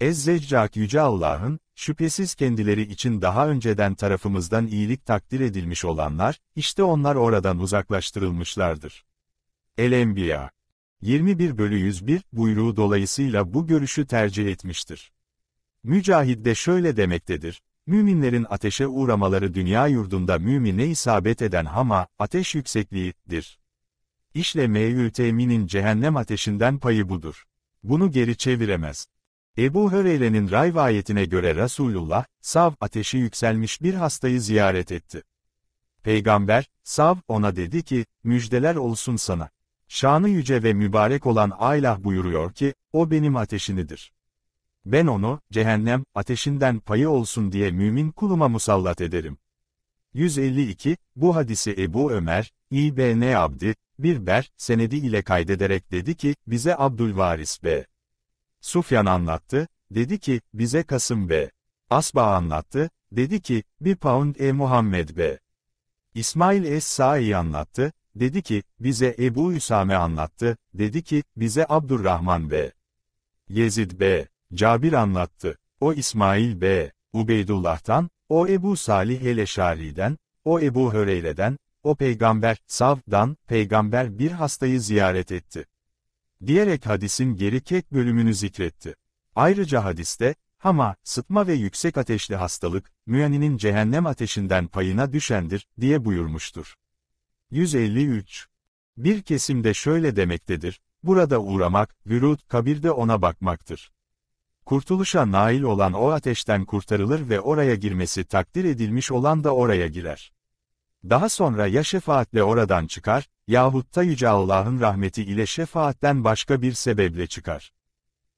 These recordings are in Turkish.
ez Yüce Allah'ın, şüphesiz kendileri için daha önceden tarafımızdan iyilik takdir edilmiş olanlar, işte onlar oradan uzaklaştırılmışlardır. El-Enbiya 21 bölü 101 buyruğu dolayısıyla bu görüşü tercih etmiştir. Mücahid de şöyle demektedir. Müminlerin ateşe uğramaları dünya yurdunda mümine isabet eden hama, ateş yüksekliğidir. İşle meyül teminin cehennem ateşinden payı budur. Bunu geri çeviremez. Ebu Höreyre'nin rivayetine göre Resulullah, sav ateşi yükselmiş bir hastayı ziyaret etti. Peygamber, sav ona dedi ki, müjdeler olsun sana. Şanı yüce ve mübarek olan Aylah buyuruyor ki, o benim ateşinidir. Ben onu, cehennem, ateşinden payı olsun diye mümin kuluma musallat ederim. 152, bu hadisi Ebu Ömer, İbn Abdi, bir ber, senedi ile kaydederek dedi ki, bize Abdülvaris B. Sufyan anlattı, dedi ki, bize Kasım be. Asba anlattı, dedi ki, bir pound e Muhammed be. İsmail Es-Sa'i anlattı, dedi ki, bize Ebu Üsame anlattı, dedi ki, bize Abdurrahman be. Yezid be, Cabir anlattı. O İsmail be, Ubeydullah'tan, o Ebu Salih el-Eşari'den, o Ebu Höreyre'den, o peygamber, Sav'dan, peygamber bir hastayı ziyaret etti diyerek hadisin geri kek bölümünü zikretti. Ayrıca hadiste, hama, sıtma ve yüksek ateşli hastalık, müyaninin cehennem ateşinden payına düşendir, diye buyurmuştur. 153. Bir kesimde şöyle demektedir, burada uğramak, vürud, kabirde ona bakmaktır. Kurtuluşa nail olan o ateşten kurtarılır ve oraya girmesi takdir edilmiş olan da oraya girer. Daha sonra ya şefaatle oradan çıkar, yahut da Yüce Allah'ın rahmeti ile şefaatten başka bir sebeple çıkar.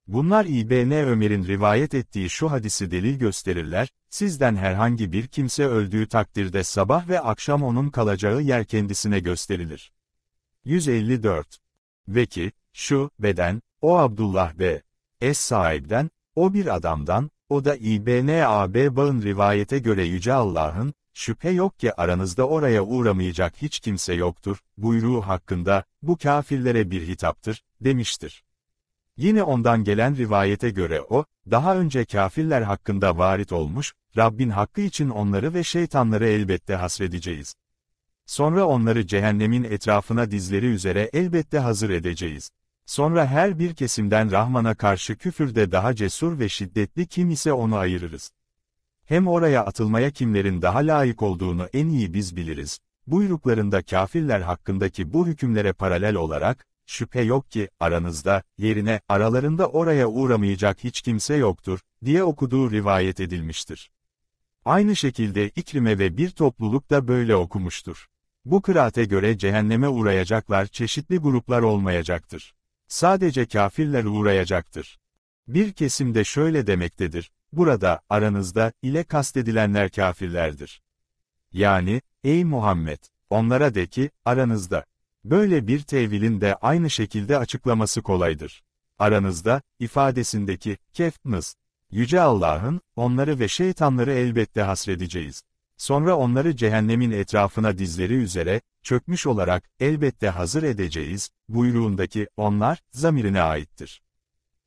Bunlar İbn Ömer'in rivayet ettiği şu hadisi delil gösterirler, sizden herhangi bir kimse öldüğü takdirde sabah ve akşam onun kalacağı yer kendisine gösterilir. 154. Ve ki, şu, beden, o Abdullah B. Es sahibden, o bir adamdan, o da İbn AB Bağ'ın rivayete göre Yüce Allah'ın, şüphe yok ki aranızda oraya uğramayacak hiç kimse yoktur, buyruğu hakkında, bu kafirlere bir hitaptır, demiştir. Yine ondan gelen rivayete göre o, daha önce kafirler hakkında varit olmuş, Rabbin hakkı için onları ve şeytanları elbette hasredeceğiz. Sonra onları cehennemin etrafına dizleri üzere elbette hazır edeceğiz. Sonra her bir kesimden Rahman'a karşı küfürde daha cesur ve şiddetli kim ise onu ayırırız. Hem oraya atılmaya kimlerin daha layık olduğunu en iyi biz biliriz. Buyruklarında kafirler hakkındaki bu hükümlere paralel olarak, şüphe yok ki, aranızda, yerine, aralarında oraya uğramayacak hiç kimse yoktur, diye okuduğu rivayet edilmiştir. Aynı şekilde iklime ve bir topluluk da böyle okumuştur. Bu kıraate göre cehenneme uğrayacaklar çeşitli gruplar olmayacaktır. Sadece kafirler uğrayacaktır. Bir kesim de şöyle demektedir, burada, aranızda, ile kastedilenler kafirlerdir. Yani, ey Muhammed, onlara de ki, aranızda. Böyle bir tevilin de aynı şekilde açıklaması kolaydır. Aranızda, ifadesindeki, kefnız. Yüce Allah'ın, onları ve şeytanları elbette hasredeceğiz. Sonra onları cehennemin etrafına dizleri üzere, çökmüş olarak, elbette hazır edeceğiz, buyruğundaki, onlar, zamirine aittir.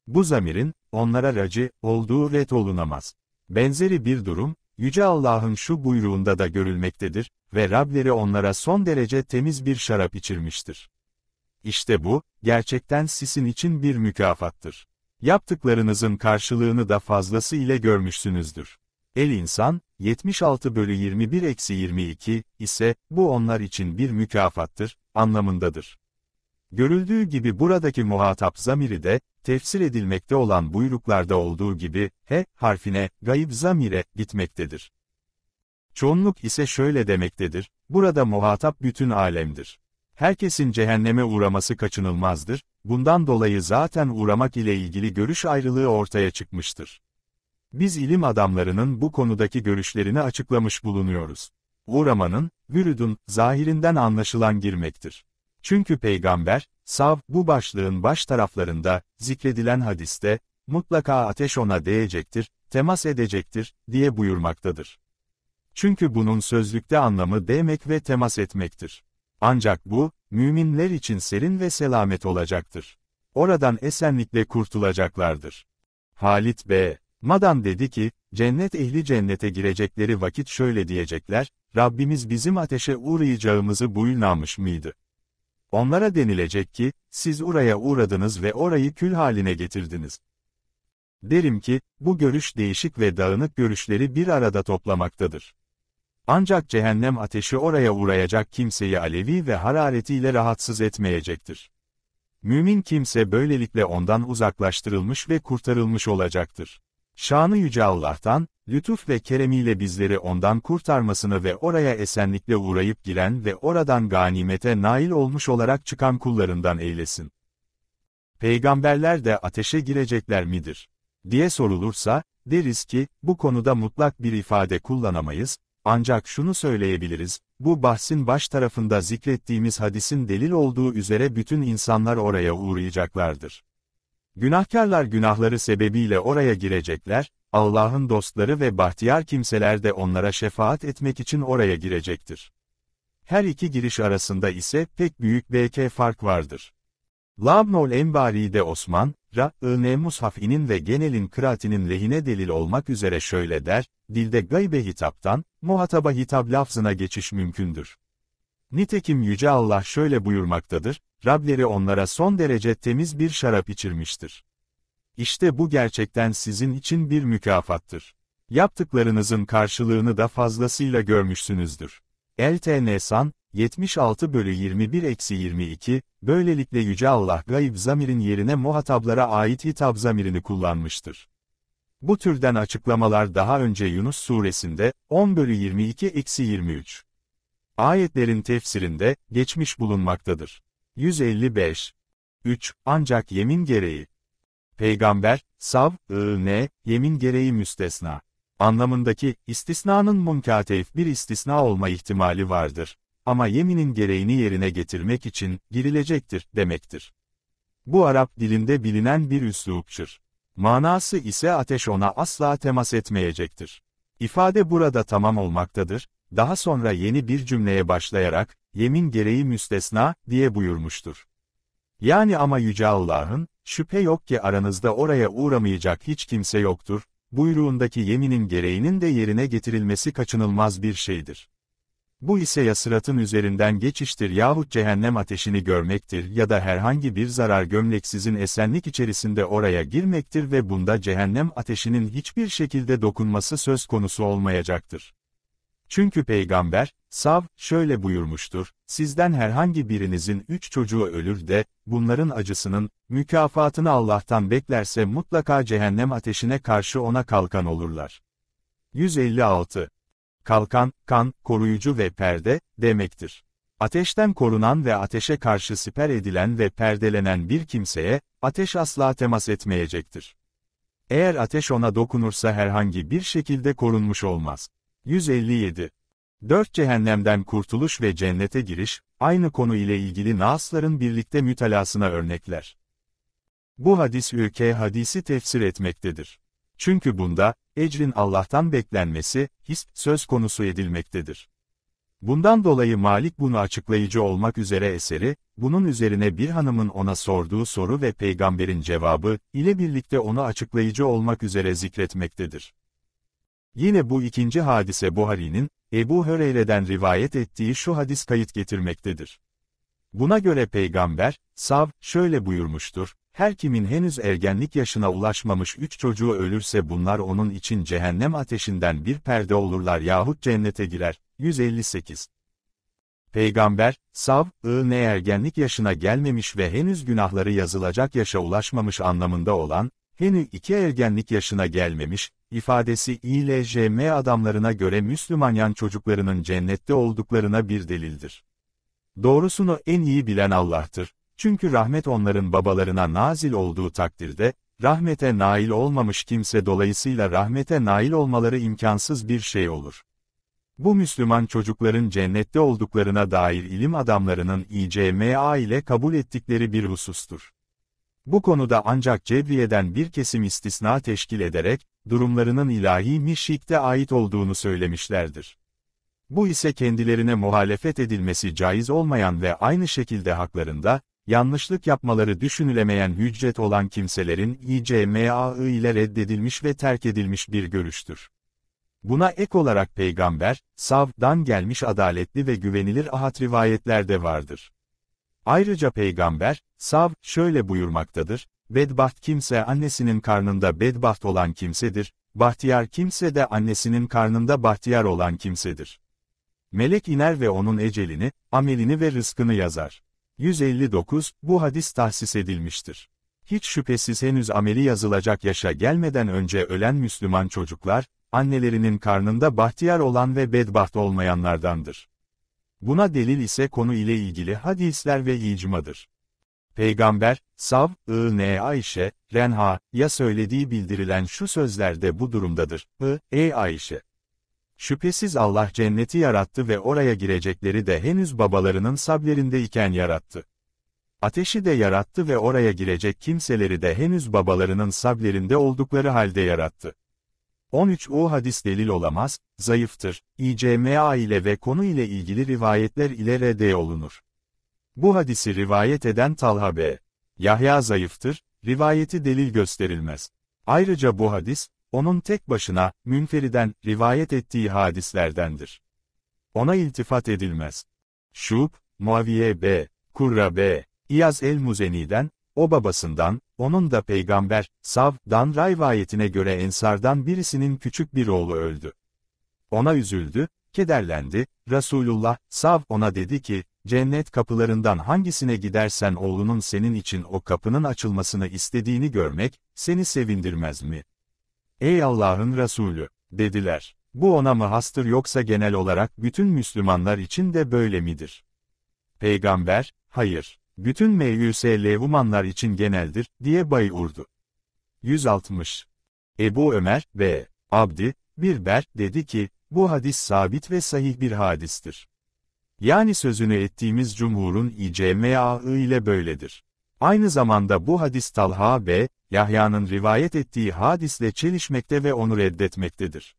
Bu zamirin, onlara racı, olduğu ret olunamaz. Benzeri bir durum, Yüce Allah'ın şu buyruğunda da görülmektedir ve Rableri onlara son derece temiz bir şarap içirmiştir. İşte bu, gerçekten sizin için bir mükafattır. Yaptıklarınızın karşılığını da fazlası ile görmüşsünüzdür. El insan, 76 bölü 21 eksi 22 ise, bu onlar için bir mükafattır, anlamındadır. Görüldüğü gibi buradaki muhatap zamiri de, tefsir edilmekte olan buyruklarda olduğu gibi, he harfine, gayib zamire, gitmektedir. Çoğunluk ise şöyle demektedir, burada muhatap bütün alemdir. Herkesin cehenneme uğraması kaçınılmazdır, bundan dolayı zaten uğramak ile ilgili görüş ayrılığı ortaya çıkmıştır. Biz ilim adamlarının bu konudaki görüşlerini açıklamış bulunuyoruz. Uğramanın, vürüdün, zahirinden anlaşılan girmektir. Çünkü peygamber, sav, bu başlığın baş taraflarında, zikredilen hadiste, mutlaka ateş ona değecektir, temas edecektir, diye buyurmaktadır. Çünkü bunun sözlükte anlamı değmek ve temas etmektir. Ancak bu, müminler için serin ve selamet olacaktır. Oradan esenlikle kurtulacaklardır. Halit B. Madan dedi ki, cennet ehli cennete girecekleri vakit şöyle diyecekler, Rabbimiz bizim ateşe uğrayacağımızı buyurnamış mıydı? Onlara denilecek ki, siz oraya uğradınız ve orayı kül haline getirdiniz. Derim ki, bu görüş değişik ve dağınık görüşleri bir arada toplamaktadır. Ancak cehennem ateşi oraya uğrayacak kimseyi alevi ve hararetiyle rahatsız etmeyecektir. Mümin kimse böylelikle ondan uzaklaştırılmış ve kurtarılmış olacaktır. Şanı Yüce Allah'tan, lütuf ve keremiyle bizleri ondan kurtarmasını ve oraya esenlikle uğrayıp giren ve oradan ganimete nail olmuş olarak çıkan kullarından eylesin. Peygamberler de ateşe girecekler midir? diye sorulursa, deriz ki, bu konuda mutlak bir ifade kullanamayız, ancak şunu söyleyebiliriz, bu bahsin baş tarafında zikrettiğimiz hadisin delil olduğu üzere bütün insanlar oraya uğrayacaklardır. Günahkarlar günahları sebebiyle oraya girecekler, Allah'ın dostları ve bahtiyar kimseler de onlara şefaat etmek için oraya girecektir. Her iki giriş arasında ise pek büyük belki fark vardır. Labnol Embari'de Osman, Ra'ın Mushaf'inin ve genelin kıraatinin lehine delil olmak üzere şöyle der, dilde gaybe hitaptan, muhataba hitap lafzına geçiş mümkündür. Nitekim Yüce Allah şöyle buyurmaktadır, Rableri onlara son derece temiz bir şarap içirmiştir. İşte bu gerçekten sizin için bir mükafattır. Yaptıklarınızın karşılığını da fazlasıyla görmüşsünüzdür. LTN San, 76 bölü 21-22, böylelikle Yüce Allah gayb zamirin yerine muhataplara ait hitap zamirini kullanmıştır. Bu türden açıklamalar daha önce Yunus suresinde 10 bölü 22-23 ayetlerin tefsirinde geçmiş bulunmaktadır. 155 3. Ancak yemin gereği, Peygamber, sav, ı, ne, yemin gereği müstesna. Anlamındaki, istisnanın munkateyf bir istisna olma ihtimali vardır. Ama yeminin gereğini yerine getirmek için, girilecektir, demektir. Bu Arap dilinde bilinen bir üslupçır. Manası ise ateş ona asla temas etmeyecektir. İfade burada tamam olmaktadır, daha sonra yeni bir cümleye başlayarak, yemin gereği müstesna, diye buyurmuştur. Yani ama Yüce Allah'ın, Şüphe yok ki aranızda oraya uğramayacak hiç kimse yoktur, buyruğundaki yeminin gereğinin de yerine getirilmesi kaçınılmaz bir şeydir. Bu ise ya sıratın üzerinden geçiştir yahut cehennem ateşini görmektir ya da herhangi bir zarar gömleksizin esenlik içerisinde oraya girmektir ve bunda cehennem ateşinin hiçbir şekilde dokunması söz konusu olmayacaktır. Çünkü Peygamber, Sav, şöyle buyurmuştur, sizden herhangi birinizin üç çocuğu ölür de, bunların acısının, mükafatını Allah'tan beklerse mutlaka cehennem ateşine karşı ona kalkan olurlar. 156. Kalkan, kan, koruyucu ve perde, demektir. Ateşten korunan ve ateşe karşı siper edilen ve perdelenen bir kimseye, ateş asla temas etmeyecektir. Eğer ateş ona dokunursa herhangi bir şekilde korunmuş olmaz. 157. 4 Cehennemden kurtuluş ve cennete giriş, aynı konu ile ilgili nasların birlikte mütalasına örnekler. Bu hadis ülk hadisi tefsir etmektedir. Çünkü bunda, ecrin Allah'tan beklenmesi, his, söz konusu edilmektedir. Bundan dolayı Malik bunu açıklayıcı olmak üzere eseri, bunun üzerine bir hanımın ona sorduğu soru ve peygamberin cevabı, ile birlikte onu açıklayıcı olmak üzere zikretmektedir. Yine bu ikinci hadise Buhari'nin, Ebu Höreyre'den rivayet ettiği şu hadis kayıt getirmektedir. Buna göre Peygamber, Sav, şöyle buyurmuştur, her kimin henüz ergenlik yaşına ulaşmamış üç çocuğu ölürse bunlar onun için cehennem ateşinden bir perde olurlar yahut cennete girer. 158 Peygamber, sav, ı ne ergenlik yaşına gelmemiş ve henüz günahları yazılacak yaşa ulaşmamış anlamında olan, henüz iki ergenlik yaşına gelmemiş, ifadesi İLJM adamlarına göre Müslümanyan çocuklarının cennette olduklarına bir delildir. Doğrusunu en iyi bilen Allah'tır. Çünkü rahmet onların babalarına nazil olduğu takdirde, rahmete nail olmamış kimse dolayısıyla rahmete nail olmaları imkansız bir şey olur. Bu Müslüman çocukların cennette olduklarına dair ilim adamlarının İCMA ile kabul ettikleri bir husustur. Bu konuda ancak Cebriye'den bir kesim istisna teşkil ederek, durumlarının ilahi mişikte ait olduğunu söylemişlerdir. Bu ise kendilerine muhalefet edilmesi caiz olmayan ve aynı şekilde haklarında, yanlışlık yapmaları düşünülemeyen hüccet olan kimselerin İCMA'ı ile reddedilmiş ve terk edilmiş bir görüştür. Buna ek olarak peygamber, savdan gelmiş adaletli ve güvenilir ahat rivayetler de vardır. Ayrıca peygamber, sav şöyle buyurmaktadır, Bedbaht kimse annesinin karnında bedbaht olan kimsedir, bahtiyar kimse de annesinin karnında bahtiyar olan kimsedir. Melek iner ve onun ecelini, amelini ve rızkını yazar. 159, bu hadis tahsis edilmiştir. Hiç şüphesiz henüz ameli yazılacak yaşa gelmeden önce ölen Müslüman çocuklar, annelerinin karnında bahtiyar olan ve bedbaht olmayanlardandır. Buna delil ise konu ile ilgili hadisler ve icmadır. Peygamber, Sav, I, Ayşe, Renha, ya söylediği bildirilen şu sözlerde bu durumdadır. I, ey Ayşe! Şüphesiz Allah cenneti yarattı ve oraya girecekleri de henüz babalarının sablerindeyken yarattı. Ateşi de yarattı ve oraya girecek kimseleri de henüz babalarının sablerinde oldukları halde yarattı. 13 o hadis delil olamaz, zayıftır, İCMA ile ve konu ile ilgili rivayetler ile rede olunur. Bu hadisi rivayet eden Talha B. Yahya zayıftır, rivayeti delil gösterilmez. Ayrıca bu hadis, onun tek başına, münferiden, rivayet ettiği hadislerdendir. Ona iltifat edilmez. Şub, Muaviye B. Kurra B. İyaz el-Muzeni'den, o babasından, onun da peygamber, Sav'dan rivayetine göre Ensardan birisinin küçük bir oğlu öldü. Ona üzüldü, kederlendi, Resulullah, Sav ona dedi ki, Cennet kapılarından hangisine gidersen oğlunun senin için o kapının açılmasını istediğini görmek, seni sevindirmez mi? Ey Allah'ın Resulü, dediler. Bu ona mı hastır yoksa genel olarak bütün Müslümanlar için de böyle midir? Peygamber, hayır, bütün meyüselle umanlar için geneldir, diye bayurdu. 160. Ebu Ömer ve Abdi, bir ber, dedi ki, bu hadis sabit ve sahih bir hadistir. Yani sözünü ettiğimiz Cumhur'un İCMA'ı ile böyledir. Aynı zamanda bu hadis Talha ve Yahya'nın rivayet ettiği hadisle çelişmekte ve onu reddetmektedir.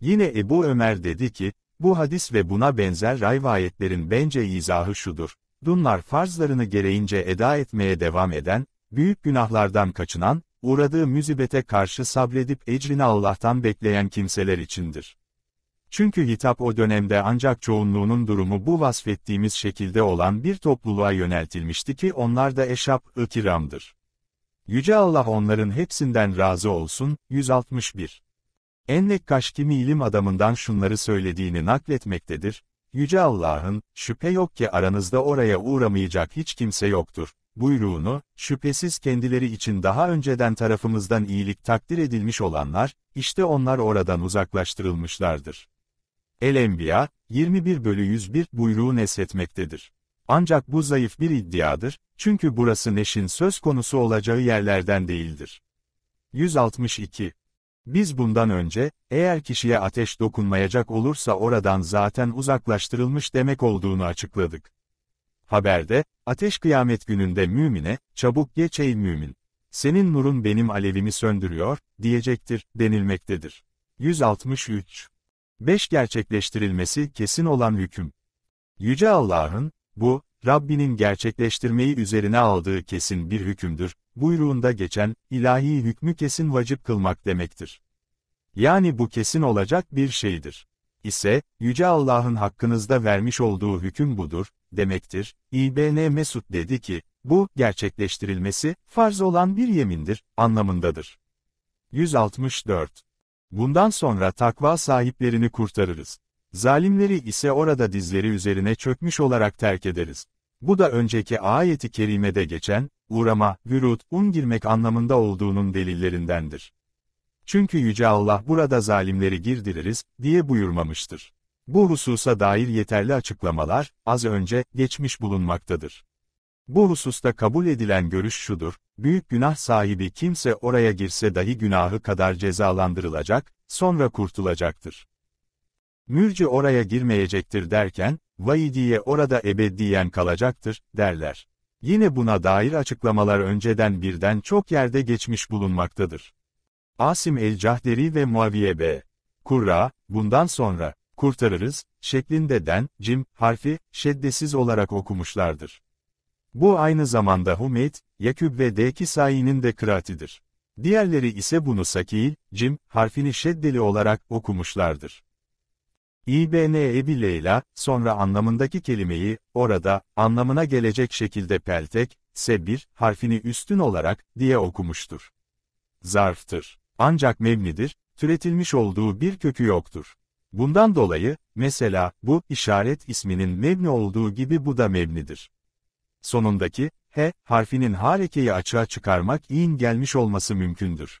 Yine Ebu Ömer dedi ki, bu hadis ve buna benzer rivayetlerin bence izahı şudur. Bunlar farzlarını gereğince eda etmeye devam eden, büyük günahlardan kaçınan, uğradığı müzibete karşı sabredip ecrini Allah'tan bekleyen kimseler içindir. Çünkü hitap o dönemde ancak çoğunluğunun durumu bu vasfettiğimiz şekilde olan bir topluluğa yöneltilmişti ki onlar da eşap-ı kiramdır. Yüce Allah onların hepsinden razı olsun, 161. Ennekkaş kimi ilim adamından şunları söylediğini nakletmektedir, Yüce Allah'ın, şüphe yok ki aranızda oraya uğramayacak hiç kimse yoktur, buyruğunu, şüphesiz kendileri için daha önceden tarafımızdan iyilik takdir edilmiş olanlar, işte onlar oradan uzaklaştırılmışlardır. El-Enbiya, 21 bölü 101 buyruğu nesletmektedir. Ancak bu zayıf bir iddiadır, çünkü burası neşin söz konusu olacağı yerlerden değildir. 162. Biz bundan önce, eğer kişiye ateş dokunmayacak olursa oradan zaten uzaklaştırılmış demek olduğunu açıkladık. Haberde, ateş kıyamet gününde mümine, çabuk geç ey mümin. Senin nurun benim alevimi söndürüyor, diyecektir, denilmektedir. 163. 5. Gerçekleştirilmesi kesin olan hüküm. Yüce Allah'ın, bu, Rabbinin gerçekleştirmeyi üzerine aldığı kesin bir hükümdür, buyruğunda geçen, ilahi hükmü kesin vacip kılmak demektir. Yani bu kesin olacak bir şeydir. İse, Yüce Allah'ın hakkınızda vermiş olduğu hüküm budur, demektir. İbn Mesud dedi ki, bu, gerçekleştirilmesi, farz olan bir yemindir, anlamındadır. 164 Bundan sonra takva sahiplerini kurtarırız. Zalimleri ise orada dizleri üzerine çökmüş olarak terk ederiz. Bu da önceki ayeti kerimede geçen, uğrama, vürut, un girmek anlamında olduğunun delillerindendir. Çünkü Yüce Allah burada zalimleri girdiririz, diye buyurmamıştır. Bu hususa dair yeterli açıklamalar, az önce, geçmiş bulunmaktadır. Bu hususta kabul edilen görüş şudur, büyük günah sahibi kimse oraya girse dahi günahı kadar cezalandırılacak, sonra kurtulacaktır. Mürci oraya girmeyecektir derken, vaidiye orada ebediyen kalacaktır, derler. Yine buna dair açıklamalar önceden birden çok yerde geçmiş bulunmaktadır. Asim el-Cahderi ve Muaviye B. Kurra, bundan sonra, kurtarırız, şeklinde den, cim, harfi, şeddesiz olarak okumuşlardır. Bu aynı zamanda Humeyt, Yakub ve Deki Dekisai'nin de kıraatidir. Diğerleri ise bunu Sakil, Cim, harfini şeddeli olarak okumuşlardır. İbn Ebi Leyla, sonra anlamındaki kelimeyi, orada, anlamına gelecek şekilde peltek, sebir, harfini üstün olarak, diye okumuştur. Zarftır. Ancak mevnidir. türetilmiş olduğu bir kökü yoktur. Bundan dolayı, mesela, bu, işaret isminin mevni olduğu gibi bu da mevnidir sonundaki, h harfinin harekeyi açığa çıkarmak i'in gelmiş olması mümkündür.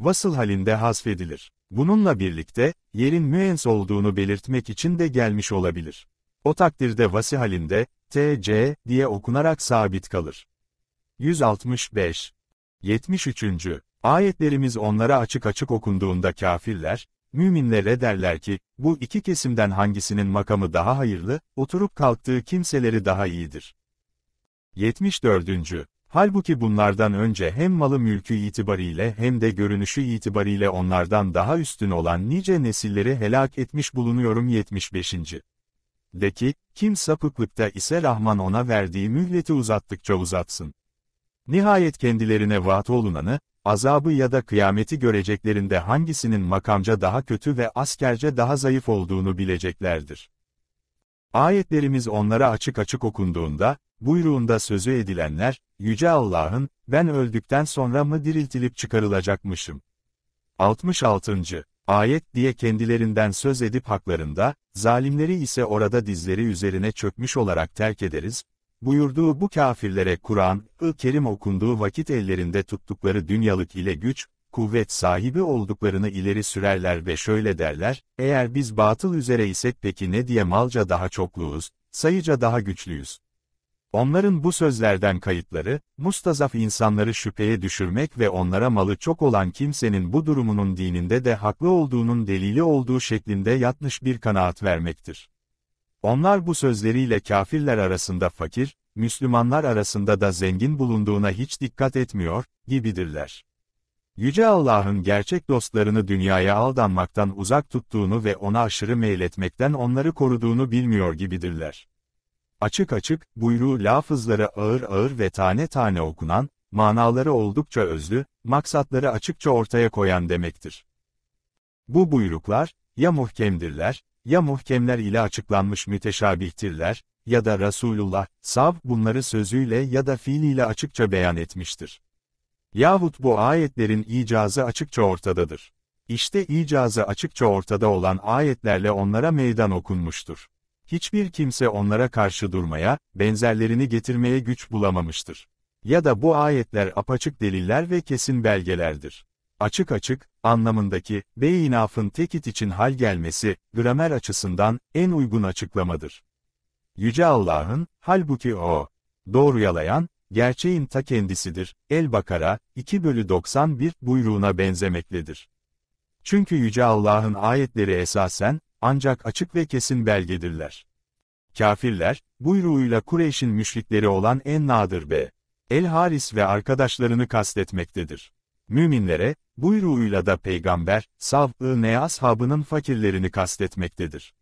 Vasıl halinde hasfedilir. Bununla birlikte, yerin müens olduğunu belirtmek için de gelmiş olabilir. O takdirde vasi halinde, tc diye okunarak sabit kalır. 165. 73. Ayetlerimiz onlara açık açık okunduğunda kafirler, müminlere derler ki, bu iki kesimden hangisinin makamı daha hayırlı, oturup kalktığı kimseleri daha iyidir. 74. Halbuki bunlardan önce hem malı mülkü itibariyle hem de görünüşü itibariyle onlardan daha üstün olan nice nesilleri helak etmiş bulunuyorum 75. De ki, kim sapıklıkta ise Rahman ona verdiği mühleti uzattıkça uzatsın. Nihayet kendilerine vaat olunanı, azabı ya da kıyameti göreceklerinde hangisinin makamca daha kötü ve askerce daha zayıf olduğunu bileceklerdir. Ayetlerimiz onlara açık açık okunduğunda, buyruğunda sözü edilenler, Yüce Allah'ın, ben öldükten sonra mı diriltilip çıkarılacakmışım? 66. Ayet diye kendilerinden söz edip haklarında, zalimleri ise orada dizleri üzerine çökmüş olarak terk ederiz, buyurduğu bu kafirlere Kur'an-ı Kerim okunduğu vakit ellerinde tuttukları dünyalık ile güç, kuvvet sahibi olduklarını ileri sürerler ve şöyle derler, eğer biz batıl üzere isek peki ne diye malca daha çokluğuz, sayıca daha güçlüyüz. Onların bu sözlerden kayıtları, mustazaf insanları şüpheye düşürmek ve onlara malı çok olan kimsenin bu durumunun dininde de haklı olduğunun delili olduğu şeklinde yatmış bir kanaat vermektir. Onlar bu sözleriyle kafirler arasında fakir, Müslümanlar arasında da zengin bulunduğuna hiç dikkat etmiyor, gibidirler. Yüce Allah'ın gerçek dostlarını dünyaya aldanmaktan uzak tuttuğunu ve ona aşırı meyletmekten onları koruduğunu bilmiyor gibidirler. Açık açık, buyruğu lafızlara ağır ağır ve tane tane okunan, manaları oldukça özlü, maksatları açıkça ortaya koyan demektir. Bu buyruklar, ya muhkemdirler, ya muhkemler ile açıklanmış müteşabihtirler, ya da Resulullah, sav bunları sözüyle ya da fiiliyle açıkça beyan etmiştir. Yahut bu ayetlerin icazı açıkça ortadadır. İşte icazı açıkça ortada olan ayetlerle onlara meydan okunmuştur. Hiçbir kimse onlara karşı durmaya, benzerlerini getirmeye güç bulamamıştır. Ya da bu ayetler apaçık deliller ve kesin belgelerdir. Açık açık, anlamındaki, beyinafın tekit için hal gelmesi, gramer açısından, en uygun açıklamadır. Yüce Allah'ın, halbuki o, doğru yalayan, gerçeğin ta kendisidir, El-Bakara, 2 bölü 91 buyruğuna benzemektedir. Çünkü Yüce Allah'ın ayetleri esasen, ancak açık ve kesin belgedirler. Kafirler, buyruğuyla Kureyş'in müşrikleri olan En-Nadir be, El-Haris ve arkadaşlarını kastetmektedir. Müminlere, buyruğuyla da Peygamber, savı ı Ne ashabının fakirlerini kastetmektedir.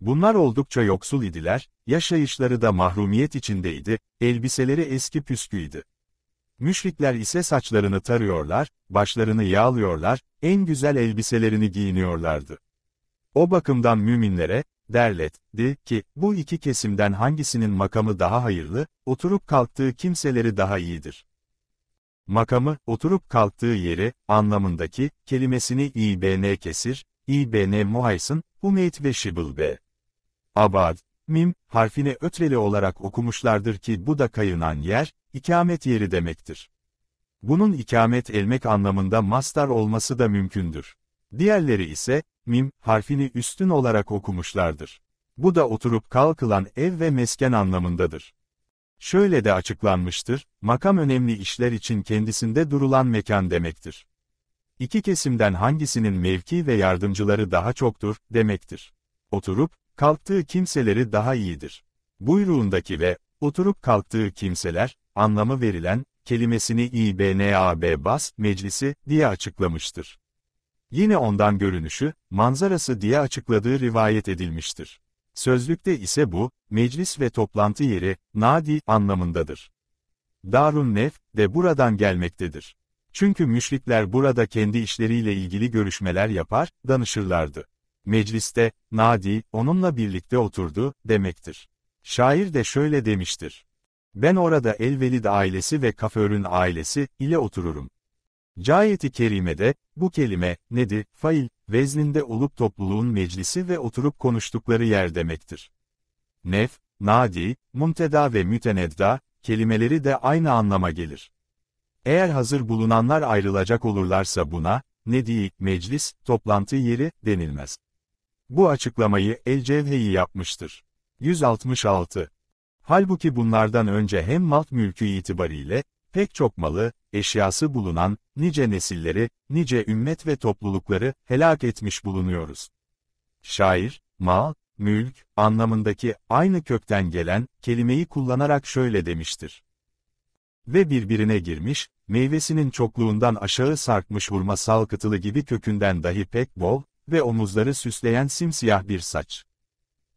Bunlar oldukça yoksul idiler, yaşayışları da mahrumiyet içindeydi, elbiseleri eski püsküydü. Müşrikler ise saçlarını tarıyorlar, başlarını yağlıyorlar, en güzel elbiselerini giyiniyorlardı. O bakımdan müminlere, derlet, di ki, bu iki kesimden hangisinin makamı daha hayırlı, oturup kalktığı kimseleri daha iyidir. Makamı, oturup kalktığı yeri, anlamındaki, kelimesini İBN Kesir, İBN Muhaysın, Humeyt ve Şibılbe. Abad, mim, harfini ötreli olarak okumuşlardır ki bu da kayınan yer, ikamet yeri demektir. Bunun ikamet elmek anlamında mastar olması da mümkündür. Diğerleri ise, mim harfini üstün olarak okumuşlardır. Bu da oturup kalkılan ev ve mesken anlamındadır. Şöyle de açıklanmıştır, makam önemli işler için kendisinde durulan mekan demektir. İki kesimden hangisinin mevki ve yardımcıları daha çoktur, demektir. Oturup, kalktığı kimseleri daha iyidir. Buyruğundaki ve, oturup kalktığı kimseler, anlamı verilen, kelimesini İBNAB Bas Meclisi diye açıklamıştır. Yine ondan görünüşü, manzarası diye açıkladığı rivayet edilmiştir. Sözlükte ise bu, meclis ve toplantı yeri, nadi anlamındadır. Darun Nef de buradan gelmektedir. Çünkü müşrikler burada kendi işleriyle ilgili görüşmeler yapar, danışırlardı. Mecliste, Nadi, onunla birlikte oturdu, demektir. Şair de şöyle demiştir. Ben orada Elvelid ailesi ve Kaför'ün ailesi ile otururum. Cayeti kerimede, bu kelime, nedi, fail, vezninde olup topluluğun meclisi ve oturup konuştukları yer demektir. Nef, nadi, munteda ve mütenedda, kelimeleri de aynı anlama gelir. Eğer hazır bulunanlar ayrılacak olurlarsa buna, nedi, meclis, toplantı yeri, denilmez. Bu açıklamayı El-Cevheyi yapmıştır. 166. Halbuki bunlardan önce hem malt mülkü itibariyle, pek çok malı, eşyası bulunan, nice nesilleri, nice ümmet ve toplulukları helak etmiş bulunuyoruz. Şair, mal, mülk anlamındaki aynı kökten gelen kelimeyi kullanarak şöyle demiştir. Ve birbirine girmiş, meyvesinin çokluğundan aşağı sarkmış vurma salkıtılı gibi kökünden dahi pek bol ve omuzları süsleyen simsiyah bir saç.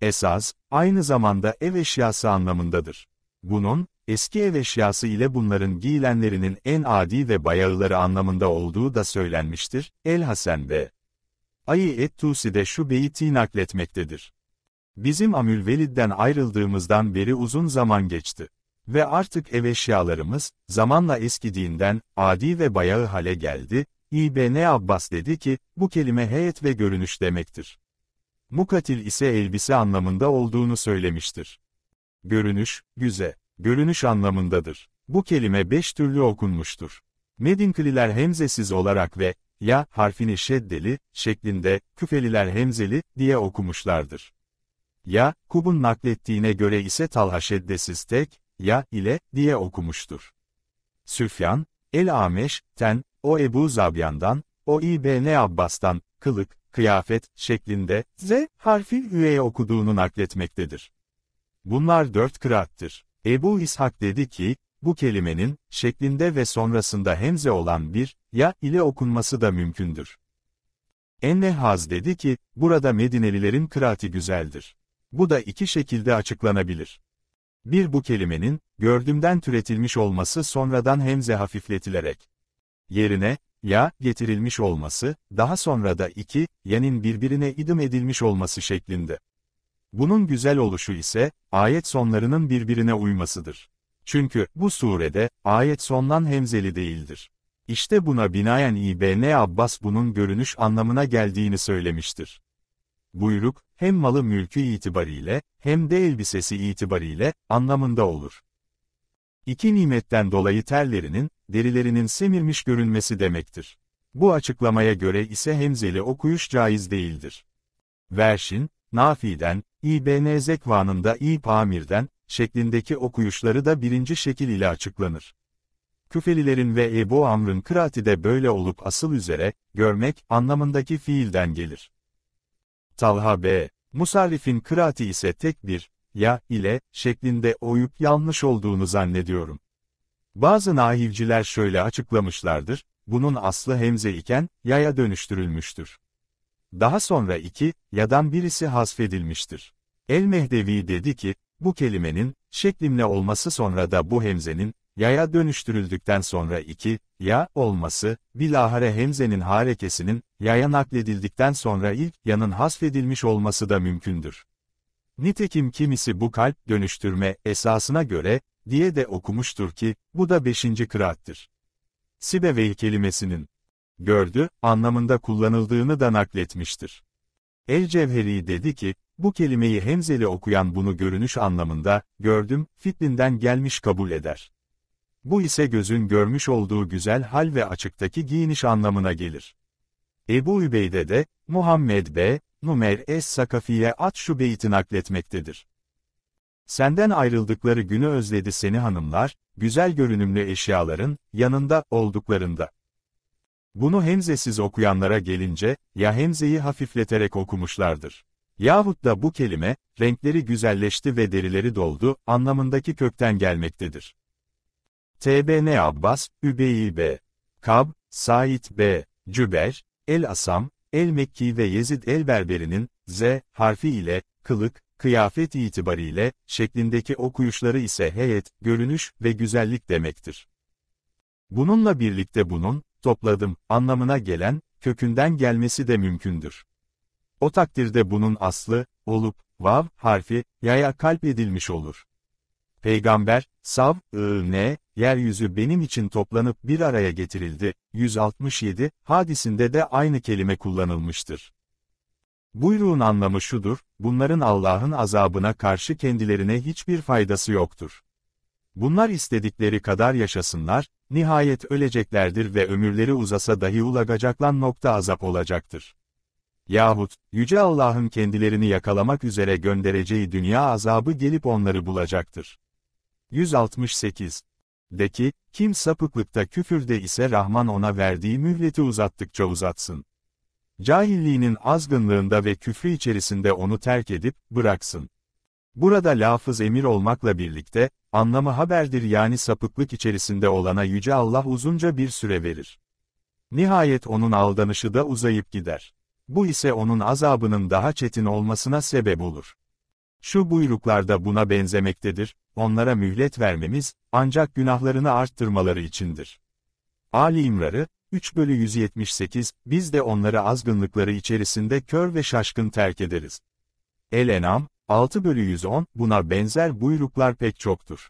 Esas, aynı zamanda ev eşyası anlamındadır. Bunun, eski ev eşyası ile bunların giyilenlerinin en adi ve bayağıları anlamında olduğu da söylenmiştir, el Hasan ve Ayı et de şu beyti nakletmektedir. Bizim amül Amülvelid'den ayrıldığımızdan beri uzun zaman geçti. Ve artık ev eşyalarımız, zamanla eskidiğinden, adi ve bayağı hale geldi, İbn Abbas dedi ki, bu kelime heyet ve görünüş demektir. Mukatil ise elbise anlamında olduğunu söylemiştir. Görünüş, güze görünüş anlamındadır. Bu kelime beş türlü okunmuştur. Medinkliler hemzesiz olarak ve ya harfini şeddeli şeklinde, küfeliler hemzeli diye okumuşlardır. Ya, Kub'un naklettiğine göre ise Talha şeddesiz tek, ya ile diye okumuştur. Süfyan, El-Ameş, ten, o Ebu Zabyan'dan, o İbn Abbas'tan, kılık, kıyafet şeklinde z harfi üye okuduğunu nakletmektedir. Bunlar dört kıraattır. Ebu İshak dedi ki, bu kelimenin, şeklinde ve sonrasında hemze olan bir, ya ile okunması da mümkündür. Ennehaz dedi ki, burada Medinelilerin kıraati güzeldir. Bu da iki şekilde açıklanabilir. Bir bu kelimenin, gördümden türetilmiş olması sonradan hemze hafifletilerek. Yerine, ya getirilmiş olması, daha sonra da iki, yanın birbirine idim edilmiş olması şeklinde. Bunun güzel oluşu ise, ayet sonlarının birbirine uymasıdır. Çünkü, bu surede, ayet sondan hemzeli değildir. İşte buna binaen İbn Abbas bunun görünüş anlamına geldiğini söylemiştir. Buyruk, hem malı mülkü itibariyle, hem de elbisesi itibariyle, anlamında olur. İki nimetten dolayı terlerinin, derilerinin semirmiş görünmesi demektir. Bu açıklamaya göre ise hemzeli okuyuş caiz değildir. Verşin, Nafi'den, İBN zekvanında İ pamirden, şeklindeki okuyuşları da birinci şekil ile açıklanır. Küfelilerin ve Ebu Amr'ın de böyle olup asıl üzere, görmek, anlamındaki fiilden gelir. Talha B. Musarrif'in kıraati ise tek bir, ya ile, şeklinde oyup yanlış olduğunu zannediyorum. Bazı nahivciler şöyle açıklamışlardır, bunun aslı hemze iken, yaya dönüştürülmüştür. Daha sonra iki, yadan birisi hasfedilmiştir. El-Mehdevi dedi ki, bu kelimenin, şeklimle olması sonra da bu hemzenin, yaya dönüştürüldükten sonra iki, ya olması, bilahare hemzenin harekesinin, yaya nakledildikten sonra ilk yanın hasfedilmiş olması da mümkündür. Nitekim kimisi bu kalp dönüştürme esasına göre, diye de okumuştur ki, bu da beşinci kıraattir. Sibeveyl kelimesinin, gördü, anlamında kullanıldığını da nakletmiştir. El-Cevheri dedi ki, bu kelimeyi hemzeli okuyan bunu görünüş anlamında, gördüm, fitlinden gelmiş kabul eder. Bu ise gözün görmüş olduğu güzel hal ve açıktaki giyiniş anlamına gelir. Ebu Übeyde de, Muhammed B. Numer Es-Sakafi'ye at şu beyti nakletmektedir. Senden ayrıldıkları günü özledi seni hanımlar, güzel görünümlü eşyaların, yanında, olduklarında. Bunu hemzesiz okuyanlara gelince, ya hemzeyi hafifleterek okumuşlardır yahut da bu kelime, renkleri güzelleşti ve derileri doldu anlamındaki kökten gelmektedir. TBN Abbas, Übeyi B. Kab, Said B. Cüber, El Asam, El Mekki ve Yezid El Berberi'nin, Z harfi ile, kılık, kıyafet itibariyle, şeklindeki okuyuşları ise heyet, görünüş ve güzellik demektir. Bununla birlikte bunun, topladım, anlamına gelen, kökünden gelmesi de mümkündür. O takdirde bunun aslı, olup, vav, harfi, yaya kalp edilmiş olur. Peygamber, sav, ı, ne, yeryüzü benim için toplanıp bir araya getirildi, 167, hadisinde de aynı kelime kullanılmıştır. Buyruğun anlamı şudur, bunların Allah'ın azabına karşı kendilerine hiçbir faydası yoktur. Bunlar istedikleri kadar yaşasınlar, nihayet öleceklerdir ve ömürleri uzasa dahi ulagacaklan nokta azap olacaktır yahut, Yüce Allah'ın kendilerini yakalamak üzere göndereceği dünya azabı gelip onları bulacaktır. 168. De ki, kim sapıklıkta küfürde ise Rahman ona verdiği mühleti uzattıkça uzatsın. Cahilliğinin azgınlığında ve küfrü içerisinde onu terk edip, bıraksın. Burada lafız emir olmakla birlikte, anlamı haberdir yani sapıklık içerisinde olana Yüce Allah uzunca bir süre verir. Nihayet onun aldanışı da uzayıp gider. Bu ise onun azabının daha çetin olmasına sebep olur. Şu buyruklarda buna benzemektedir, onlara mühlet vermemiz, ancak günahlarını arttırmaları içindir. Ali İmrar'ı, 3 bölü 178, biz de onları azgınlıkları içerisinde kör ve şaşkın terk ederiz. El-Enam, 6 bölü 110, buna benzer buyruklar pek çoktur.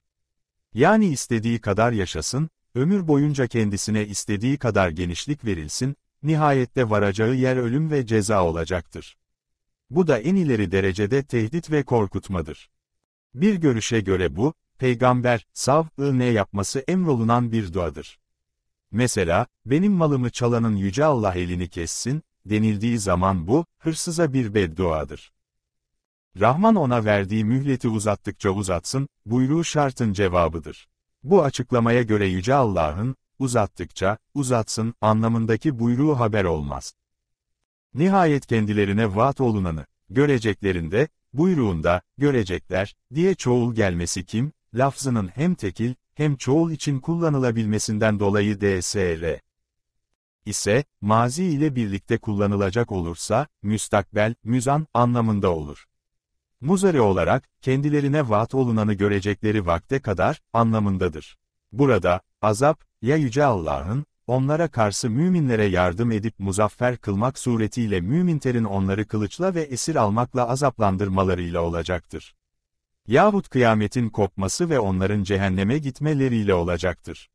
Yani istediği kadar yaşasın, ömür boyunca kendisine istediği kadar genişlik verilsin, nihayette varacağı yer ölüm ve ceza olacaktır. Bu da en ileri derecede tehdit ve korkutmadır. Bir görüşe göre bu, peygamber, sav-ı ne yapması emrolunan bir duadır. Mesela, benim malımı çalanın yüce Allah elini kessin, denildiği zaman bu, hırsıza bir bedduadır. Rahman ona verdiği mühleti uzattıkça uzatsın, buyruğu şartın cevabıdır. Bu açıklamaya göre Yüce Allah'ın, uzattıkça, uzatsın, anlamındaki buyruğu haber olmaz. Nihayet kendilerine vaat olunanı, göreceklerinde, buyruğunda, görecekler, diye çoğul gelmesi kim, lafzının hem tekil, hem çoğul için kullanılabilmesinden dolayı dsr ise, mazi ile birlikte kullanılacak olursa, müstakbel, müzan anlamında olur. Muzari olarak, kendilerine vaat olunanı görecekleri vakte kadar, anlamındadır. Burada, azap, ya Yüce Allah'ın, onlara karşı müminlere yardım edip muzaffer kılmak suretiyle müminlerin onları kılıçla ve esir almakla azaplandırmalarıyla olacaktır. Yahut kıyametin kopması ve onların cehenneme gitmeleriyle olacaktır.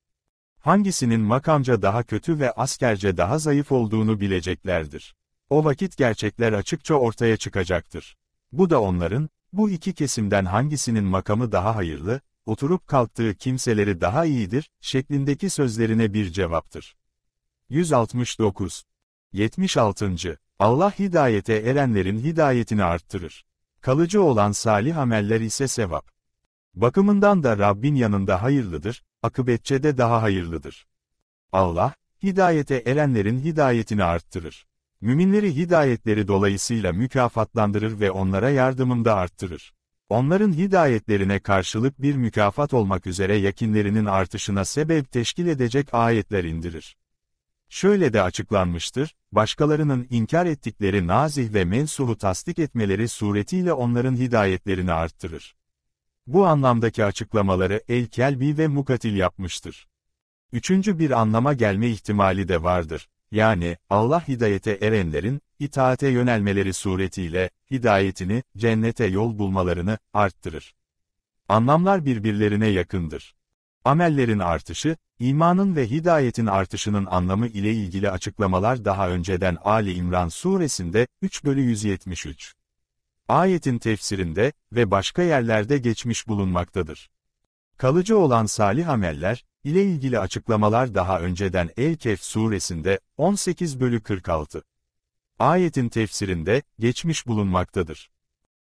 Hangisinin makamca daha kötü ve askerce daha zayıf olduğunu bileceklerdir. O vakit gerçekler açıkça ortaya çıkacaktır. Bu da onların, bu iki kesimden hangisinin makamı daha hayırlı, oturup kalktığı kimseleri daha iyidir, şeklindeki sözlerine bir cevaptır. 169. 76. Allah hidayete erenlerin hidayetini arttırır. Kalıcı olan salih ameller ise sevap. Bakımından da Rabbin yanında hayırlıdır, akıbetçe de daha hayırlıdır. Allah, hidayete erenlerin hidayetini arttırır. Müminleri hidayetleri dolayısıyla mükafatlandırır ve onlara yardımında arttırır. Onların hidayetlerine karşılık bir mükafat olmak üzere yakinlerinin artışına sebep teşkil edecek ayetler indirir. Şöyle de açıklanmıştır, başkalarının inkar ettikleri nazih ve mensuhu tasdik etmeleri suretiyle onların hidayetlerini arttırır. Bu anlamdaki açıklamaları El-Kelbi ve Mukatil yapmıştır. Üçüncü bir anlama gelme ihtimali de vardır yani Allah hidayete erenlerin, itaate yönelmeleri suretiyle, hidayetini, cennete yol bulmalarını, arttırır. Anlamlar birbirlerine yakındır. Amellerin artışı, imanın ve hidayetin artışının anlamı ile ilgili açıklamalar daha önceden Ali İmran suresinde 3 bölü 173. Ayetin tefsirinde ve başka yerlerde geçmiş bulunmaktadır. Kalıcı olan salih ameller, ile ilgili açıklamalar daha önceden El-Kehf suresinde 18 bölü 46. Ayetin tefsirinde geçmiş bulunmaktadır.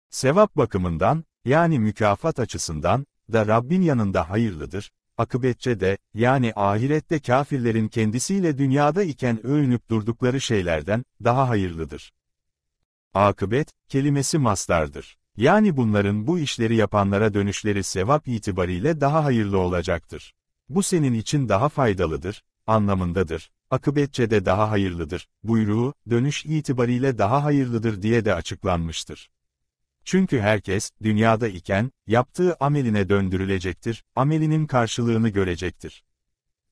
Sevap bakımından, yani mükafat açısından, da Rabbin yanında hayırlıdır, akıbetçe de, yani ahirette kafirlerin kendisiyle dünyada iken övünüp durdukları şeylerden, daha hayırlıdır. Akıbet, kelimesi mastardır. Yani bunların bu işleri yapanlara dönüşleri sevap itibariyle daha hayırlı olacaktır. Bu senin için daha faydalıdır, anlamındadır, akıbetçe de daha hayırlıdır, buyruğu, dönüş itibariyle daha hayırlıdır diye de açıklanmıştır. Çünkü herkes, dünyada iken, yaptığı ameline döndürülecektir, amelinin karşılığını görecektir.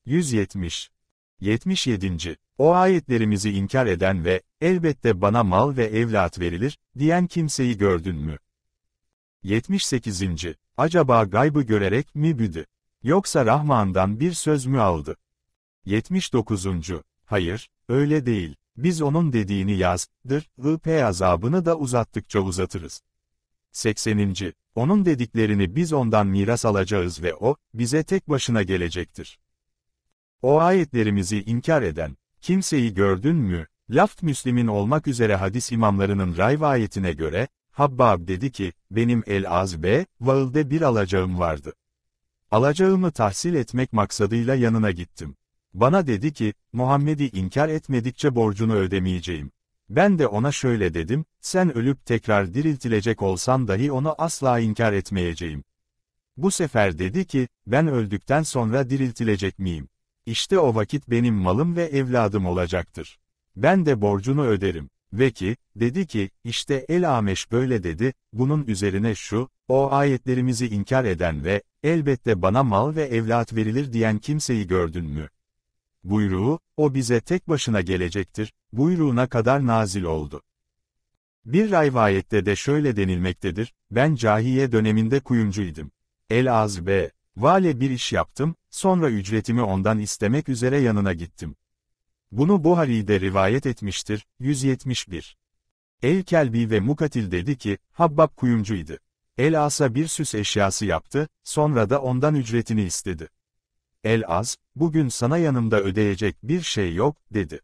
170. 77. O ayetlerimizi inkar eden ve, elbette bana mal ve evlat verilir, diyen kimseyi gördün mü? 78. Acaba gaybı görerek mi büdü? Yoksa Rahman'dan bir söz mü aldı? 79. Hayır, öyle değil. Biz onun dediğini yazdır, IP azabını da uzattıkça uzatırız. 80. Onun dediklerini biz ondan miras alacağız ve o, bize tek başına gelecektir. O ayetlerimizi inkar eden, kimseyi gördün mü, Laft Müslim'in olmak üzere hadis imamlarının rivayetine göre, Habbab dedi ki, benim El-Az ve Vaıl'de bir alacağım vardı. Alacağımı tahsil etmek maksadıyla yanına gittim. Bana dedi ki, Muhammed'i inkar etmedikçe borcunu ödemeyeceğim. Ben de ona şöyle dedim, sen ölüp tekrar diriltilecek olsan dahi onu asla inkar etmeyeceğim. Bu sefer dedi ki, ben öldükten sonra diriltilecek miyim? İşte o vakit benim malım ve evladım olacaktır. Ben de borcunu öderim. Ve ki dedi ki, işte El Ameş böyle dedi, bunun üzerine şu, o ayetlerimizi inkar eden ve, elbette bana mal ve evlat verilir diyen kimseyi gördün mü? Buyruğu, o bize tek başına gelecektir, buyruğuna kadar nazil oldu. Bir rivayette de şöyle denilmektedir, ben cahiye döneminde kuyumcuydum. El Az B. Vale bir iş yaptım, sonra ücretimi ondan istemek üzere yanına gittim. Bunu Buhari'de rivayet etmiştir. 171. El-Kelbi ve Mukatil dedi ki, Habbab kuyumcuydu. El-As'a bir süs eşyası yaptı, sonra da ondan ücretini istedi. El-Az, bugün sana yanımda ödeyecek bir şey yok, dedi.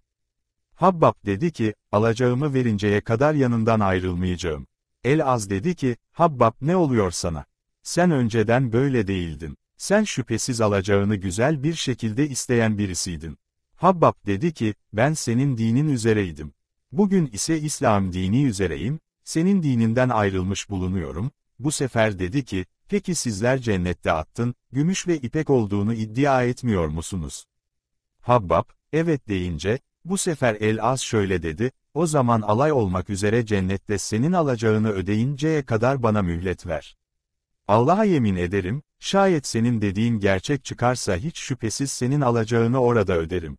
Habbab dedi ki, alacağımı verinceye kadar yanından ayrılmayacağım. El-Az dedi ki, Habbab ne oluyor sana? Sen önceden böyle değildin. Sen şüphesiz alacağını güzel bir şekilde isteyen birisiydin. Habbab dedi ki, ben senin dinin üzereydim. Bugün ise İslam dini üzereyim, senin dininden ayrılmış bulunuyorum. Bu sefer dedi ki, peki sizler cennette attın, gümüş ve ipek olduğunu iddia etmiyor musunuz? Habbab, evet deyince, bu sefer el az şöyle dedi, o zaman alay olmak üzere cennette senin alacağını ödeyinceye kadar bana mühlet ver. Allah'a yemin ederim, şayet senin dediğin gerçek çıkarsa hiç şüphesiz senin alacağını orada öderim.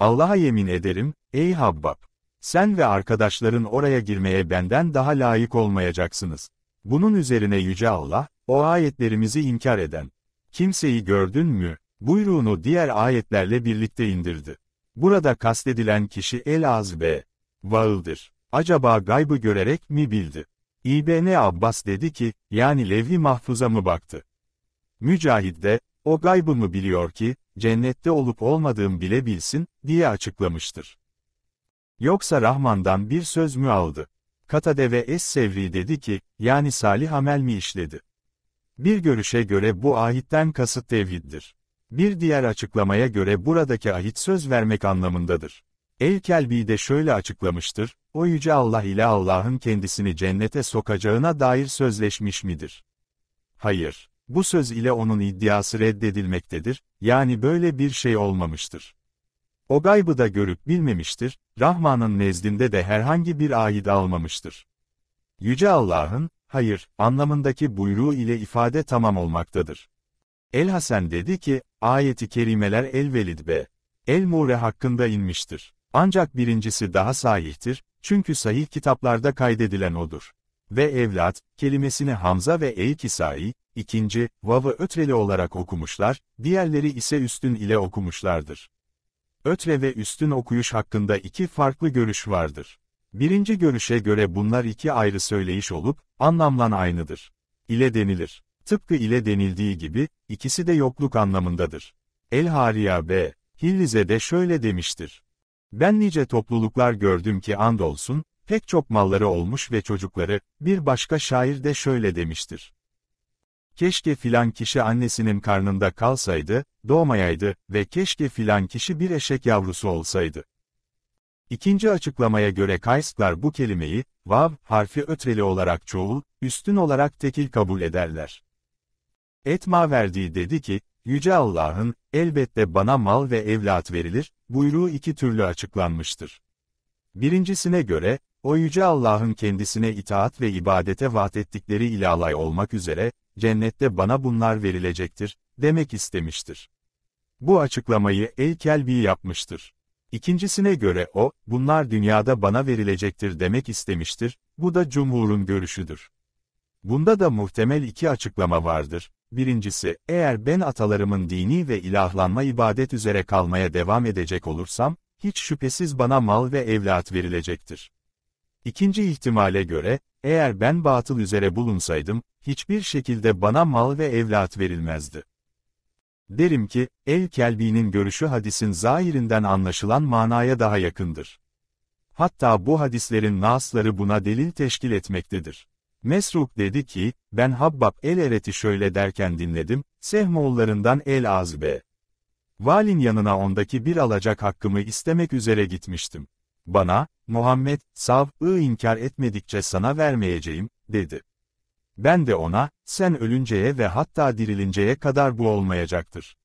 Allah'a yemin ederim, ey Habbab! Sen ve arkadaşların oraya girmeye benden daha layık olmayacaksınız. Bunun üzerine Yüce Allah, o ayetlerimizi inkar eden, kimseyi gördün mü, buyruğunu diğer ayetlerle birlikte indirdi. Burada kastedilen kişi El-Az ve Vağıl'dır. Acaba gaybı görerek mi bildi? İbn Abbas dedi ki, yani levh-i mahfuza mı baktı? Mücahid de, o gaybımı biliyor ki, cennette olup olmadığım bile bilsin, diye açıklamıştır. Yoksa Rahman'dan bir söz mü aldı? Katade ve Es-Sevri dedi ki, yani salih amel mi işledi? Bir görüşe göre bu ahitten kasıt tevhiddir. Bir diğer açıklamaya göre buradaki ahit söz vermek anlamındadır. El-Kelbi de şöyle açıklamıştır, o Yüce Allah ile Allah'ın kendisini cennete sokacağına dair sözleşmiş midir? Hayır. Bu söz ile onun iddiası reddedilmektedir, yani böyle bir şey olmamıştır. O gaybı da görüp bilmemiştir, Rahman'ın nezdinde de herhangi bir ahid almamıştır. Yüce Allah'ın, hayır, anlamındaki buyruğu ile ifade tamam olmaktadır. el Hasan dedi ki, ayeti kerimeler el-Velid ve el-Mure hakkında inmiştir. Ancak birincisi daha sahihtir, çünkü sahih kitaplarda kaydedilen odur ve evlat, kelimesini Hamza ve El Eykisai, ikinci, vav'ı ötreli olarak okumuşlar, diğerleri ise üstün ile okumuşlardır. Ötre ve üstün okuyuş hakkında iki farklı görüş vardır. Birinci görüşe göre bunlar iki ayrı söyleyiş olup, anlamlan aynıdır. İle denilir. Tıpkı ile denildiği gibi, ikisi de yokluk anlamındadır. El-Hariya B. de şöyle demiştir. Ben nice topluluklar gördüm ki andolsun, pek çok malları olmuş ve çocukları, bir başka şair de şöyle demiştir. Keşke filan kişi annesinin karnında kalsaydı, doğmayaydı ve keşke filan kişi bir eşek yavrusu olsaydı. İkinci açıklamaya göre Kaysklar bu kelimeyi, vav harfi ötreli olarak çoğul, üstün olarak tekil kabul ederler. Etma verdiği dedi ki, Yüce Allah'ın, elbette bana mal ve evlat verilir, buyruğu iki türlü açıklanmıştır. Birincisine göre, o Yüce Allah'ın kendisine itaat ve ibadete vahdettikleri ilalay olmak üzere, cennette bana bunlar verilecektir, demek istemiştir. Bu açıklamayı El-Kelbi yapmıştır. İkincisine göre o, bunlar dünyada bana verilecektir demek istemiştir, bu da cumhurun görüşüdür. Bunda da muhtemel iki açıklama vardır. Birincisi, eğer ben atalarımın dini ve ilahlanma ibadet üzere kalmaya devam edecek olursam, hiç şüphesiz bana mal ve evlat verilecektir. İkinci ihtimale göre, eğer ben batıl üzere bulunsaydım, hiçbir şekilde bana mal ve evlat verilmezdi. Derim ki, El Kelbi'nin görüşü hadisin zahirinden anlaşılan manaya daha yakındır. Hatta bu hadislerin nasları buna delil teşkil etmektedir. Mesruk dedi ki, ben Habbab el-Eret'i şöyle derken dinledim, Sehmoğullarından el-Azbe. Valin yanına ondaki bir alacak hakkımı istemek üzere gitmiştim. Bana, Muhammed, sav'ı inkar etmedikçe sana vermeyeceğim, dedi. Ben de ona, sen ölünceye ve hatta dirilinceye kadar bu olmayacaktır.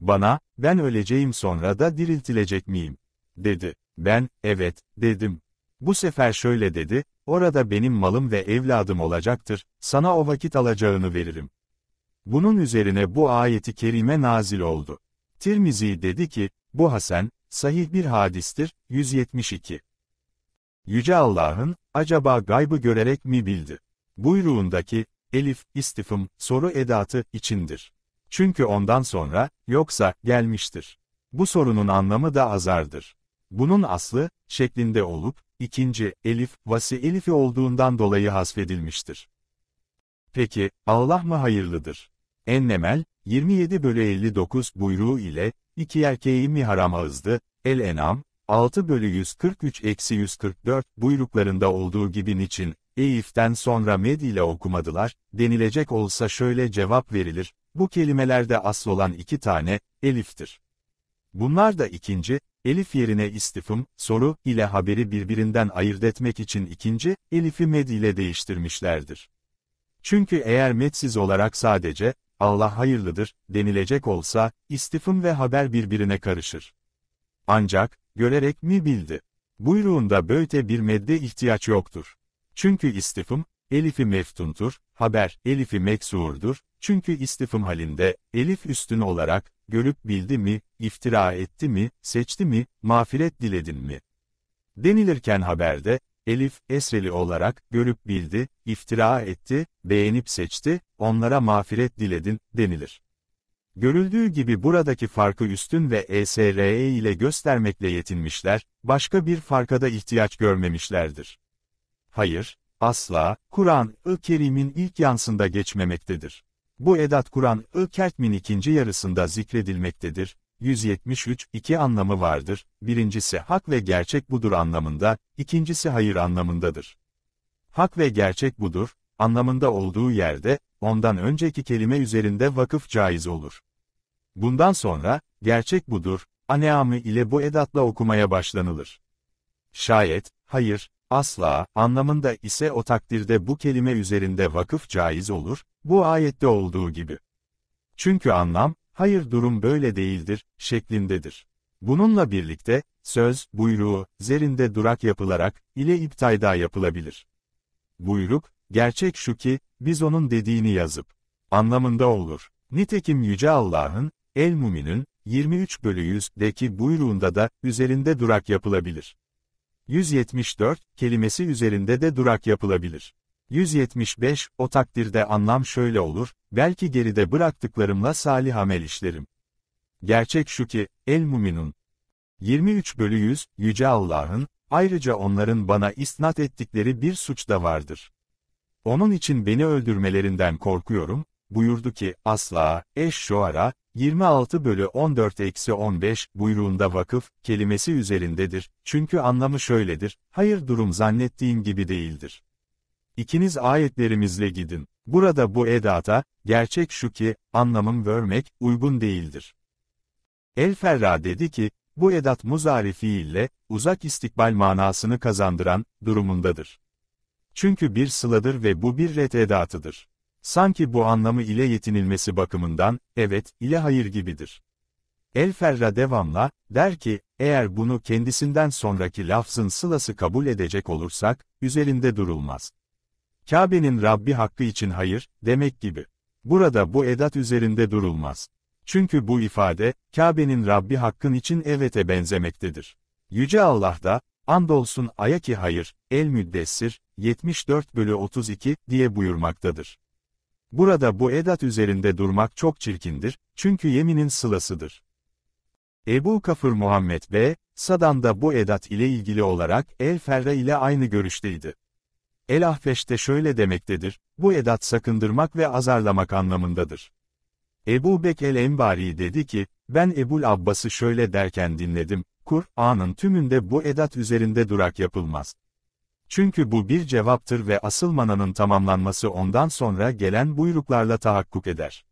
Bana, ben öleceğim sonra da diriltilecek miyim? dedi. Ben, evet, dedim. Bu sefer şöyle dedi, orada benim malım ve evladım olacaktır, sana o vakit alacağını veririm. Bunun üzerine bu ayeti kerime nazil oldu. Tirmizi dedi ki, bu Hasan, Sahih bir hadistir, 172. Yüce Allah'ın, acaba gaybı görerek mi bildi? Buyruğundaki, elif, istifim, soru edatı, içindir. Çünkü ondan sonra, yoksa, gelmiştir. Bu sorunun anlamı da azardır. Bunun aslı, şeklinde olup, ikinci, elif, vasi elifi olduğundan dolayı hasfedilmiştir. Peki, Allah mı hayırlıdır? Ennemel, 27 bölü 59 buyruğu ile, iki erkeği miharama hızdı, El-Enam, 6 bölü 143 eksi 144 buyruklarında olduğu gibi için Eyif'ten sonra med ile okumadılar, denilecek olsa şöyle cevap verilir, bu kelimelerde asıl olan iki tane, eliftir. Bunlar da ikinci, elif yerine istifim, soru ile haberi birbirinden ayırt etmek için ikinci, elifi med ile değiştirmişlerdir. Çünkü eğer medsiz olarak sadece, Allah hayırlıdır, denilecek olsa, istifim ve haber birbirine karışır. Ancak, görerek mi bildi? Buyruğunda böyle bir medde ihtiyaç yoktur. Çünkü istifim, elifi meftuntur, haber, elifi meksurdur, çünkü istifim halinde, elif üstün olarak, görüp bildi mi, iftira etti mi, seçti mi, mağfiret diledin mi? Denilirken haberde, Elif, Esreli olarak, görüp bildi, iftira etti, beğenip seçti, onlara mağfiret diledin, denilir. Görüldüğü gibi buradaki farkı üstün ve ESRE e ile göstermekle yetinmişler, başka bir farka da ihtiyaç görmemişlerdir. Hayır, asla, Kur'an-ı Kerim'in ilk yansında geçmemektedir. Bu edat Kur'an-ı Kerim'in ikinci yarısında zikredilmektedir, 173, iki anlamı vardır, birincisi hak ve gerçek budur anlamında, ikincisi hayır anlamındadır. Hak ve gerçek budur, anlamında olduğu yerde, ondan önceki kelime üzerinde vakıf caiz olur. Bundan sonra, gerçek budur, aneamı ile bu edatla okumaya başlanılır. Şayet, hayır, asla, anlamında ise o takdirde bu kelime üzerinde vakıf caiz olur, bu ayette olduğu gibi. Çünkü anlam, hayır durum böyle değildir, şeklindedir. Bununla birlikte, söz, buyruğu, zerinde durak yapılarak, ile iptayda yapılabilir. Buyruk, gerçek şu ki, biz onun dediğini yazıp, anlamında olur. Nitekim Yüce Allah'ın, El-Mumin'in, 23 bölü 100'deki buyruğunda da, üzerinde durak yapılabilir. 174, kelimesi üzerinde de durak yapılabilir. 175, o takdirde anlam şöyle olur, belki geride bıraktıklarımla salih amel işlerim. Gerçek şu ki, El Muminun 23 bölü 100, Yüce Allah'ın, ayrıca onların bana isnat ettikleri bir suç da vardır. Onun için beni öldürmelerinden korkuyorum, buyurdu ki, asla, eş şuara, 26 bölü 14-15 eksi buyruğunda vakıf, kelimesi üzerindedir, çünkü anlamı şöyledir, hayır durum zannettiğin gibi değildir. İkiniz ayetlerimizle gidin. Burada bu edata, gerçek şu ki, anlamım vermek, uygun değildir. El-Ferra dedi ki, bu edat muzari fiille, uzak istikbal manasını kazandıran, durumundadır. Çünkü bir sıladır ve bu bir ret edatıdır. Sanki bu anlamı ile yetinilmesi bakımından, evet, ile hayır gibidir. El-Ferra devamla, der ki, eğer bunu kendisinden sonraki lafzın sılası kabul edecek olursak, üzerinde durulmaz. Kabe'nin Rabbi hakkı için hayır, demek gibi. Burada bu edat üzerinde durulmaz. Çünkü bu ifade, Kabe'nin Rabbi hakkın için evete benzemektedir. Yüce Allah da, andolsun ayaki hayır, el müddessir, 74 bölü 32 diye buyurmaktadır. Burada bu edat üzerinde durmak çok çirkindir, çünkü yeminin sılasıdır. Ebu Kafır Muhammed B. Sadan da bu edat ile ilgili olarak El Ferra ile aynı görüşteydi. El ahfeşte şöyle demektedir, bu edat sakındırmak ve azarlamak anlamındadır. Ebu Bek el Embari dedi ki, ben Ebul Abbas'ı şöyle derken dinledim, Kur'an'ın tümünde bu edat üzerinde durak yapılmaz. Çünkü bu bir cevaptır ve asıl mananın tamamlanması ondan sonra gelen buyruklarla tahakkuk eder.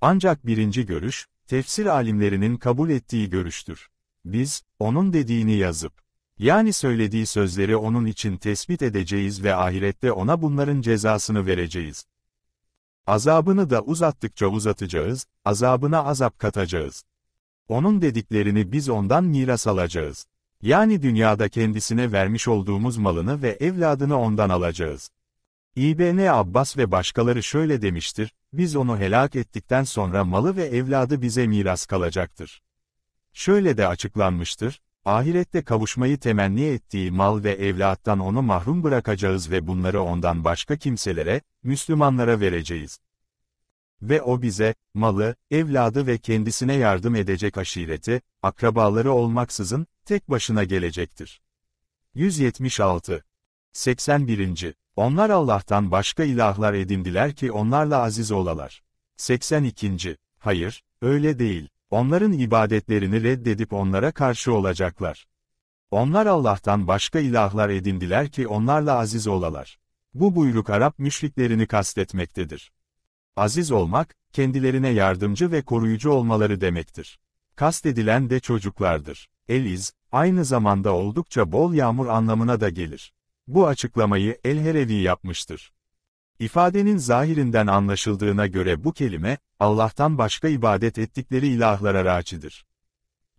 Ancak birinci görüş, tefsir alimlerinin kabul ettiği görüştür. Biz, onun dediğini yazıp, yani söylediği sözleri onun için tespit edeceğiz ve ahirette ona bunların cezasını vereceğiz. Azabını da uzattıkça uzatacağız, azabına azap katacağız. Onun dediklerini biz ondan miras alacağız. Yani dünyada kendisine vermiş olduğumuz malını ve evladını ondan alacağız. İbn Abbas ve başkaları şöyle demiştir, biz onu helak ettikten sonra malı ve evladı bize miras kalacaktır. Şöyle de açıklanmıştır, ahirette kavuşmayı temenni ettiği mal ve evlattan onu mahrum bırakacağız ve bunları ondan başka kimselere, Müslümanlara vereceğiz. Ve o bize, malı, evladı ve kendisine yardım edecek aşireti, akrabaları olmaksızın, tek başına gelecektir. 176. 81. Onlar Allah'tan başka ilahlar edindiler ki onlarla aziz olalar. 82. Hayır, öyle değil. Onların ibadetlerini reddedip onlara karşı olacaklar. Onlar Allah'tan başka ilahlar edindiler ki onlarla aziz olalar. Bu buyruk Arap müşriklerini kastetmektedir. Aziz olmak, kendilerine yardımcı ve koruyucu olmaları demektir. Kastedilen de çocuklardır. Eliz, aynı zamanda oldukça bol yağmur anlamına da gelir. Bu açıklamayı El-Herevi yapmıştır. İfadenin zahirinden anlaşıldığına göre bu kelime, Allah'tan başka ibadet ettikleri ilahlara racidir.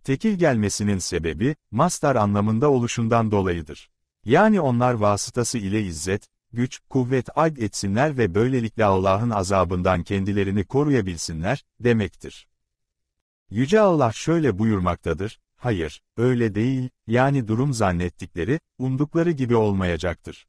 Tekil gelmesinin sebebi, mastar anlamında oluşundan dolayıdır. Yani onlar vasıtası ile izzet, güç, kuvvet ag etsinler ve böylelikle Allah'ın azabından kendilerini koruyabilsinler, demektir. Yüce Allah şöyle buyurmaktadır, hayır, öyle değil, yani durum zannettikleri, umdukları gibi olmayacaktır.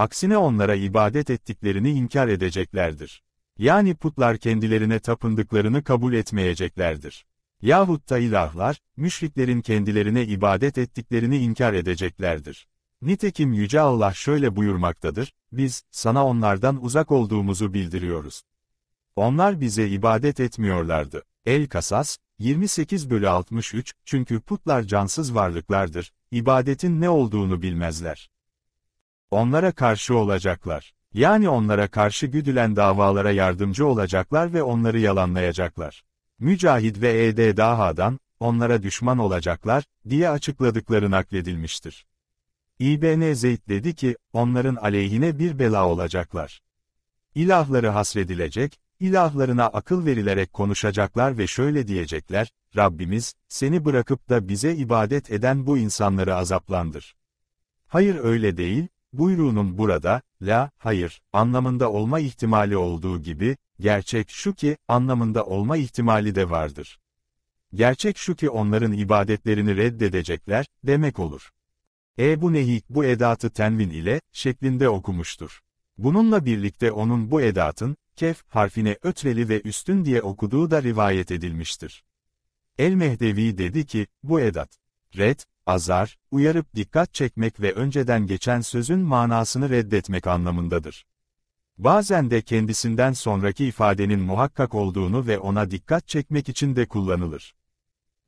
Aksine onlara ibadet ettiklerini inkar edeceklerdir. Yani putlar kendilerine tapındıklarını kabul etmeyeceklerdir. Yahut da ilahlar, müşriklerin kendilerine ibadet ettiklerini inkar edeceklerdir. Nitekim Yüce Allah şöyle buyurmaktadır, biz, sana onlardan uzak olduğumuzu bildiriyoruz. Onlar bize ibadet etmiyorlardı. El-Kasas, 28 bölü 63, çünkü putlar cansız varlıklardır, ibadetin ne olduğunu bilmezler onlara karşı olacaklar. Yani onlara karşı güdülen davalara yardımcı olacaklar ve onları yalanlayacaklar. Mücahid ve E.D. Daha'dan, onlara düşman olacaklar, diye açıkladıkları nakledilmiştir. İbn Zeyd dedi ki, onların aleyhine bir bela olacaklar. İlahları hasredilecek, ilahlarına akıl verilerek konuşacaklar ve şöyle diyecekler, Rabbimiz, seni bırakıp da bize ibadet eden bu insanları azaplandır. Hayır öyle değil, Buyruğunun burada, la, hayır, anlamında olma ihtimali olduğu gibi, gerçek şu ki, anlamında olma ihtimali de vardır. Gerçek şu ki onların ibadetlerini reddedecekler, demek olur. E bu nehik bu edatı tenvin ile, şeklinde okumuştur. Bununla birlikte onun bu edatın, kef harfine ötreli ve üstün diye okuduğu da rivayet edilmiştir. El-Mehdevi dedi ki, bu edat, red, azar, uyarıp dikkat çekmek ve önceden geçen sözün manasını reddetmek anlamındadır. Bazen de kendisinden sonraki ifadenin muhakkak olduğunu ve ona dikkat çekmek için de kullanılır.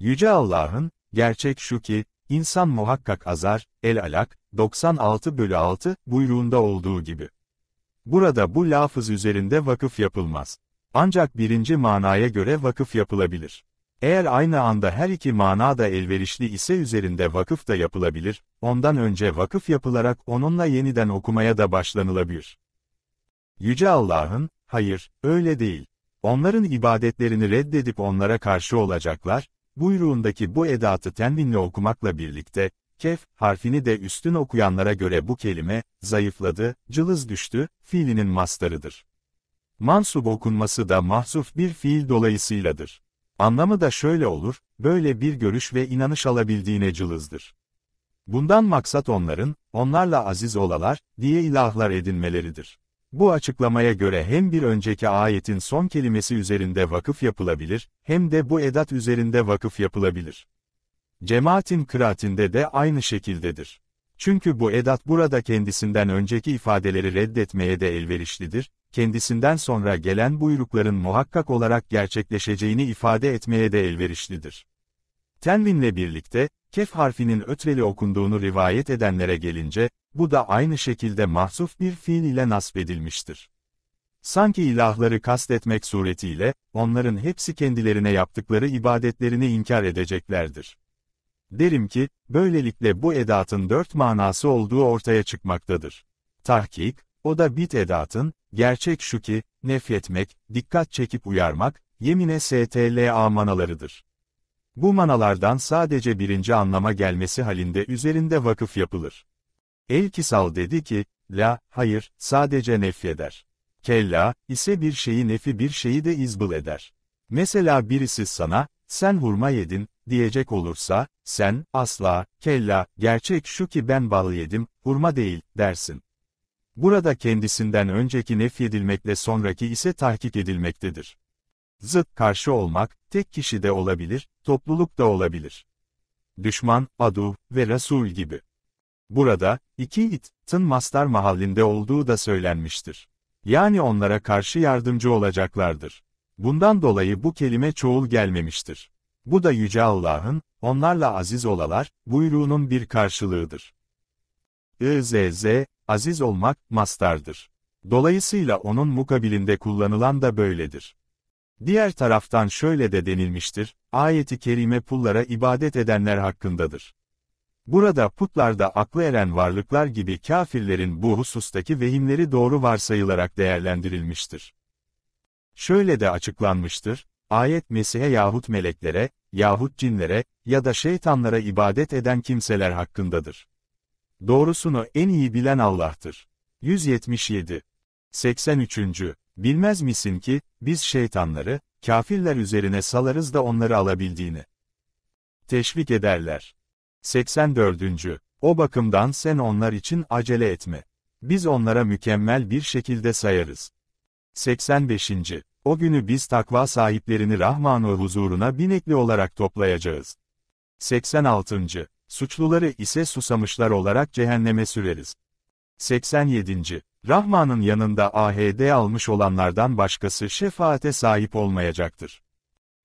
Yüce Allah'ın, gerçek şu ki, insan muhakkak azar, el alak, 96 bölü 6 buyruğunda olduğu gibi. Burada bu lafız üzerinde vakıf yapılmaz. Ancak birinci manaya göre vakıf yapılabilir. Eğer aynı anda her iki manada elverişli ise üzerinde vakıf da yapılabilir, ondan önce vakıf yapılarak onunla yeniden okumaya da başlanılabilir. Yüce Allah'ın, hayır, öyle değil. Onların ibadetlerini reddedip onlara karşı olacaklar, buyruğundaki bu edatı tenvinle okumakla birlikte, kef harfini de üstün okuyanlara göre bu kelime, zayıfladı, cılız düştü, fiilinin mastarıdır. Mansub okunması da mahzuf bir fiil dolayısıyladır. Anlamı da şöyle olur, böyle bir görüş ve inanış alabildiğine cılızdır. Bundan maksat onların, onlarla aziz olalar, diye ilahlar edinmeleridir. Bu açıklamaya göre hem bir önceki ayetin son kelimesi üzerinde vakıf yapılabilir, hem de bu edat üzerinde vakıf yapılabilir. Cemaatin kıraatinde de aynı şekildedir. Çünkü bu edat burada kendisinden önceki ifadeleri reddetmeye de elverişlidir, kendisinden sonra gelen buyrukların muhakkak olarak gerçekleşeceğini ifade etmeye de elverişlidir. Tenvinle birlikte, kef harfinin ötreli okunduğunu rivayet edenlere gelince, bu da aynı şekilde mahsuf bir fiil ile nasbedilmiştir. Sanki ilahları kastetmek suretiyle, onların hepsi kendilerine yaptıkları ibadetlerini inkar edeceklerdir. Derim ki, böylelikle bu edatın dört manası olduğu ortaya çıkmaktadır. Tahkik, o da bit edatın, Gerçek şu ki, nefretmek, dikkat çekip uyarmak, yemine STLA manalarıdır. Bu manalardan sadece birinci anlama gelmesi halinde üzerinde vakıf yapılır. Elkisal dedi ki, la, hayır, sadece nefyeder. Kella, ise bir şeyi nefi bir şeyi de izbıl eder. Mesela birisi sana, sen hurma yedin, diyecek olursa, sen, asla, kella, gerçek şu ki ben bal yedim, hurma değil, dersin. Burada kendisinden önceki nefyedilmekle sonraki ise tahkik edilmektedir. Zıt karşı olmak, tek kişi de olabilir, topluluk da olabilir. Düşman, adu ve rasul gibi. Burada, iki it, tın mastar mahallinde olduğu da söylenmiştir. Yani onlara karşı yardımcı olacaklardır. Bundan dolayı bu kelime çoğul gelmemiştir. Bu da Yüce Allah'ın, onlarla aziz olalar, buyruğunun bir karşılığıdır. Z aziz olmak, mastardır. Dolayısıyla onun mukabilinde kullanılan da böyledir. Diğer taraftan şöyle de denilmiştir, ayeti kerime pullara ibadet edenler hakkındadır. Burada putlarda aklı eren varlıklar gibi kafirlerin bu husustaki vehimleri doğru varsayılarak değerlendirilmiştir. Şöyle de açıklanmıştır, ayet Mesih'e yahut meleklere, yahut cinlere, ya da şeytanlara ibadet eden kimseler hakkındadır. Doğrusunu en iyi bilen Allah'tır. 177. 83. Bilmez misin ki, biz şeytanları, kafirler üzerine salarız da onları alabildiğini teşvik ederler. 84. O bakımdan sen onlar için acele etme. Biz onlara mükemmel bir şekilde sayarız. 85. O günü biz takva sahiplerini Rahman'ı huzuruna binekli olarak toplayacağız. 86. Suçluları ise susamışlar olarak cehenneme süreriz. 87. Rahman'ın yanında AHD almış olanlardan başkası şefaate sahip olmayacaktır.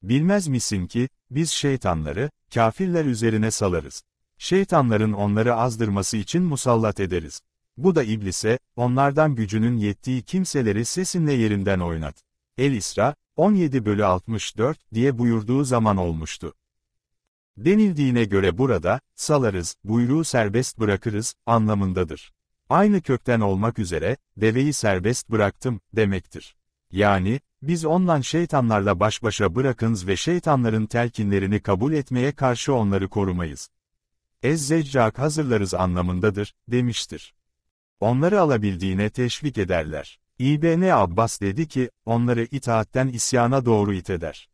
Bilmez misin ki, biz şeytanları, kafirler üzerine salarız. Şeytanların onları azdırması için musallat ederiz. Bu da iblise, onlardan gücünün yettiği kimseleri sesinle yerinden oynat. El İsra, 17 bölü 64 diye buyurduğu zaman olmuştu denildiğine göre burada, salarız, buyruğu serbest bırakırız, anlamındadır. Aynı kökten olmak üzere, deveyi serbest bıraktım, demektir. Yani, biz ondan şeytanlarla baş başa bırakınız ve şeytanların telkinlerini kabul etmeye karşı onları korumayız. Ezzeccak hazırlarız anlamındadır, demiştir. Onları alabildiğine teşvik ederler. İbn Abbas dedi ki, onları itaatten isyana doğru iteder.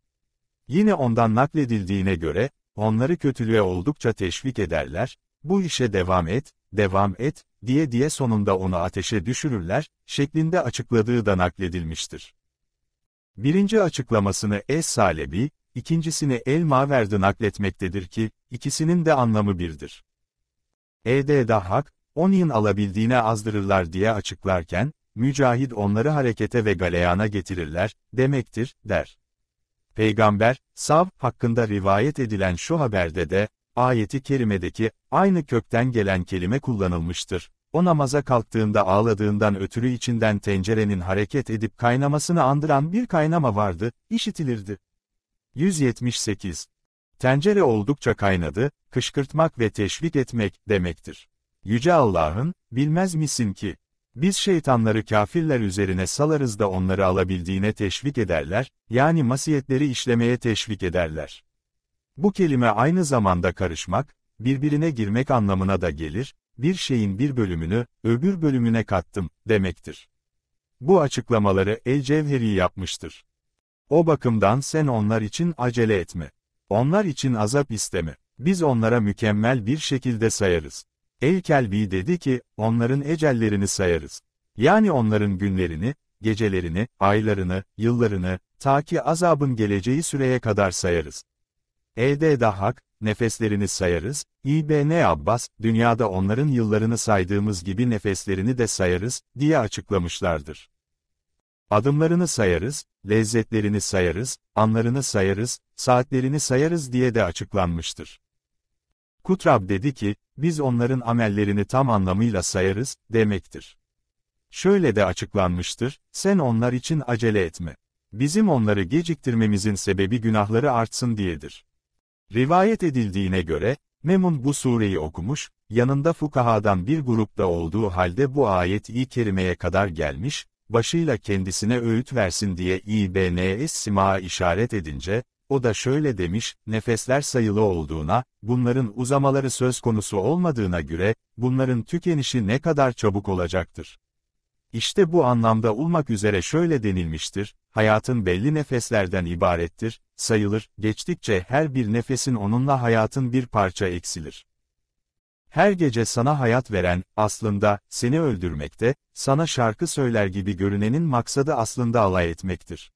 Yine ondan nakledildiğine göre, Onları kötülüğe oldukça teşvik ederler, bu işe devam et, devam et, diye diye sonunda onu ateşe düşürürler, şeklinde açıkladığı da nakledilmiştir. Birinci açıklamasını Es Salebi, ikincisini El Maverdi nakletmektedir ki, ikisinin de anlamı birdir. E.D. Dahhak, Onin alabildiğine azdırırlar diye açıklarken, Mücahid onları harekete ve galeyana getirirler, demektir, der. Peygamber, Sav hakkında rivayet edilen şu haberde de, ayeti kerimedeki, aynı kökten gelen kelime kullanılmıştır. O namaza kalktığında ağladığından ötürü içinden tencerenin hareket edip kaynamasını andıran bir kaynama vardı, işitilirdi. 178. Tencere oldukça kaynadı, kışkırtmak ve teşvik etmek demektir. Yüce Allah'ın, bilmez misin ki, biz şeytanları kafirler üzerine salarız da onları alabildiğine teşvik ederler, yani masiyetleri işlemeye teşvik ederler. Bu kelime aynı zamanda karışmak, birbirine girmek anlamına da gelir, bir şeyin bir bölümünü, öbür bölümüne kattım, demektir. Bu açıklamaları El-Cevheri yapmıştır. O bakımdan sen onlar için acele etme. Onlar için azap isteme. Biz onlara mükemmel bir şekilde sayarız. El-Kelbi dedi ki, onların ecellerini sayarız. Yani onların günlerini, gecelerini, aylarını, yıllarını, ta ki azabın geleceği süreye kadar sayarız. Elde Dahak, nefeslerini sayarız, İbn Abbas, dünyada onların yıllarını saydığımız gibi nefeslerini de sayarız, diye açıklamışlardır. Adımlarını sayarız, lezzetlerini sayarız, anlarını sayarız, saatlerini sayarız diye de açıklanmıştır. Kutrab dedi ki, biz onların amellerini tam anlamıyla sayarız, demektir. Şöyle de açıklanmıştır, sen onlar için acele etme. Bizim onları geciktirmemizin sebebi günahları artsın diyedir. Rivayet edildiğine göre, Memun bu sureyi okumuş, yanında fukahadan bir grupta olduğu halde bu ayet-i kerimeye kadar gelmiş, başıyla kendisine öğüt versin diye İBNS sima işaret edince, o da şöyle demiş, nefesler sayılı olduğuna, bunların uzamaları söz konusu olmadığına göre, bunların tükenişi ne kadar çabuk olacaktır. İşte bu anlamda olmak üzere şöyle denilmiştir, hayatın belli nefeslerden ibarettir, sayılır, geçtikçe her bir nefesin onunla hayatın bir parça eksilir. Her gece sana hayat veren, aslında, seni öldürmekte, sana şarkı söyler gibi görünenin maksadı aslında alay etmektir.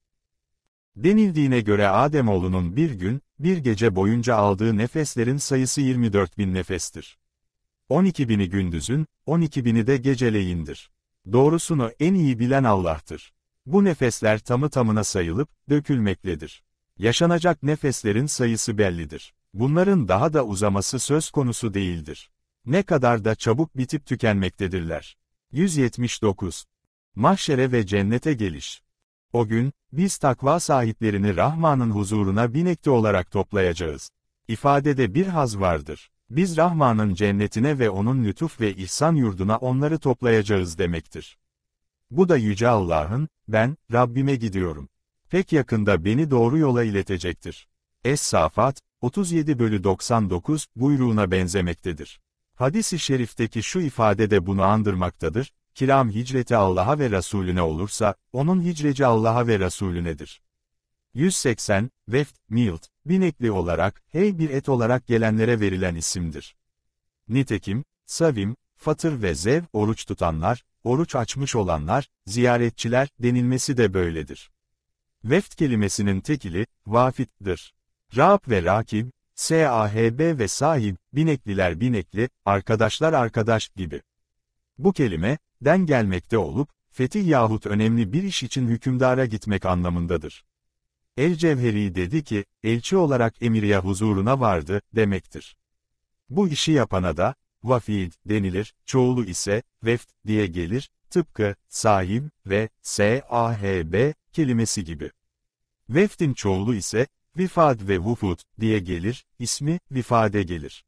Denildiğine göre Ademoğlunun bir gün, bir gece boyunca aldığı nefeslerin sayısı 24 bin nefestir. 12 bini gündüzün, 12 bini de geceleyindir. Doğrusunu en iyi bilen Allah'tır. Bu nefesler tamı tamına sayılıp, dökülmektedir. Yaşanacak nefeslerin sayısı bellidir. Bunların daha da uzaması söz konusu değildir. Ne kadar da çabuk bitip tükenmektedirler. 179. Mahşere ve cennete geliş. O gün, biz takva sahiplerini Rahman'ın huzuruna binekte olarak toplayacağız. İfadede bir haz vardır. Biz Rahman'ın cennetine ve onun lütuf ve ihsan yurduna onları toplayacağız demektir. Bu da Yüce Allah'ın, ben, Rabbime gidiyorum. Pek yakında beni doğru yola iletecektir. Es-Safat, 37 bölü 99 buyruğuna benzemektedir. Hadis-i şerifteki şu ifade de bunu andırmaktadır, Kiram hicreti Allah'a ve Resulüne olursa, onun hicreci Allah'a ve Resulünedir. 180, veft, milt, binekli olarak, hey bir et olarak gelenlere verilen isimdir. Nitekim, savim, fatır ve zev, oruç tutanlar, oruç açmış olanlar, ziyaretçiler, denilmesi de böyledir. Veft kelimesinin tekili, vafittir. Raab ve rakib, sahb ve sahib, binekliler binekli, arkadaşlar arkadaş gibi. Bu kelime, den gelmekte olup, fetih yahut önemli bir iş için hükümdara gitmek anlamındadır. El-Cevheri dedi ki, elçi olarak emiriye huzuruna vardı, demektir. Bu işi yapana da, vafid denilir, çoğulu ise, veft diye gelir, tıpkı, sahib ve sahb kelimesi gibi. Veftin çoğulu ise, vifad ve vufut diye gelir, ismi, vifade gelir.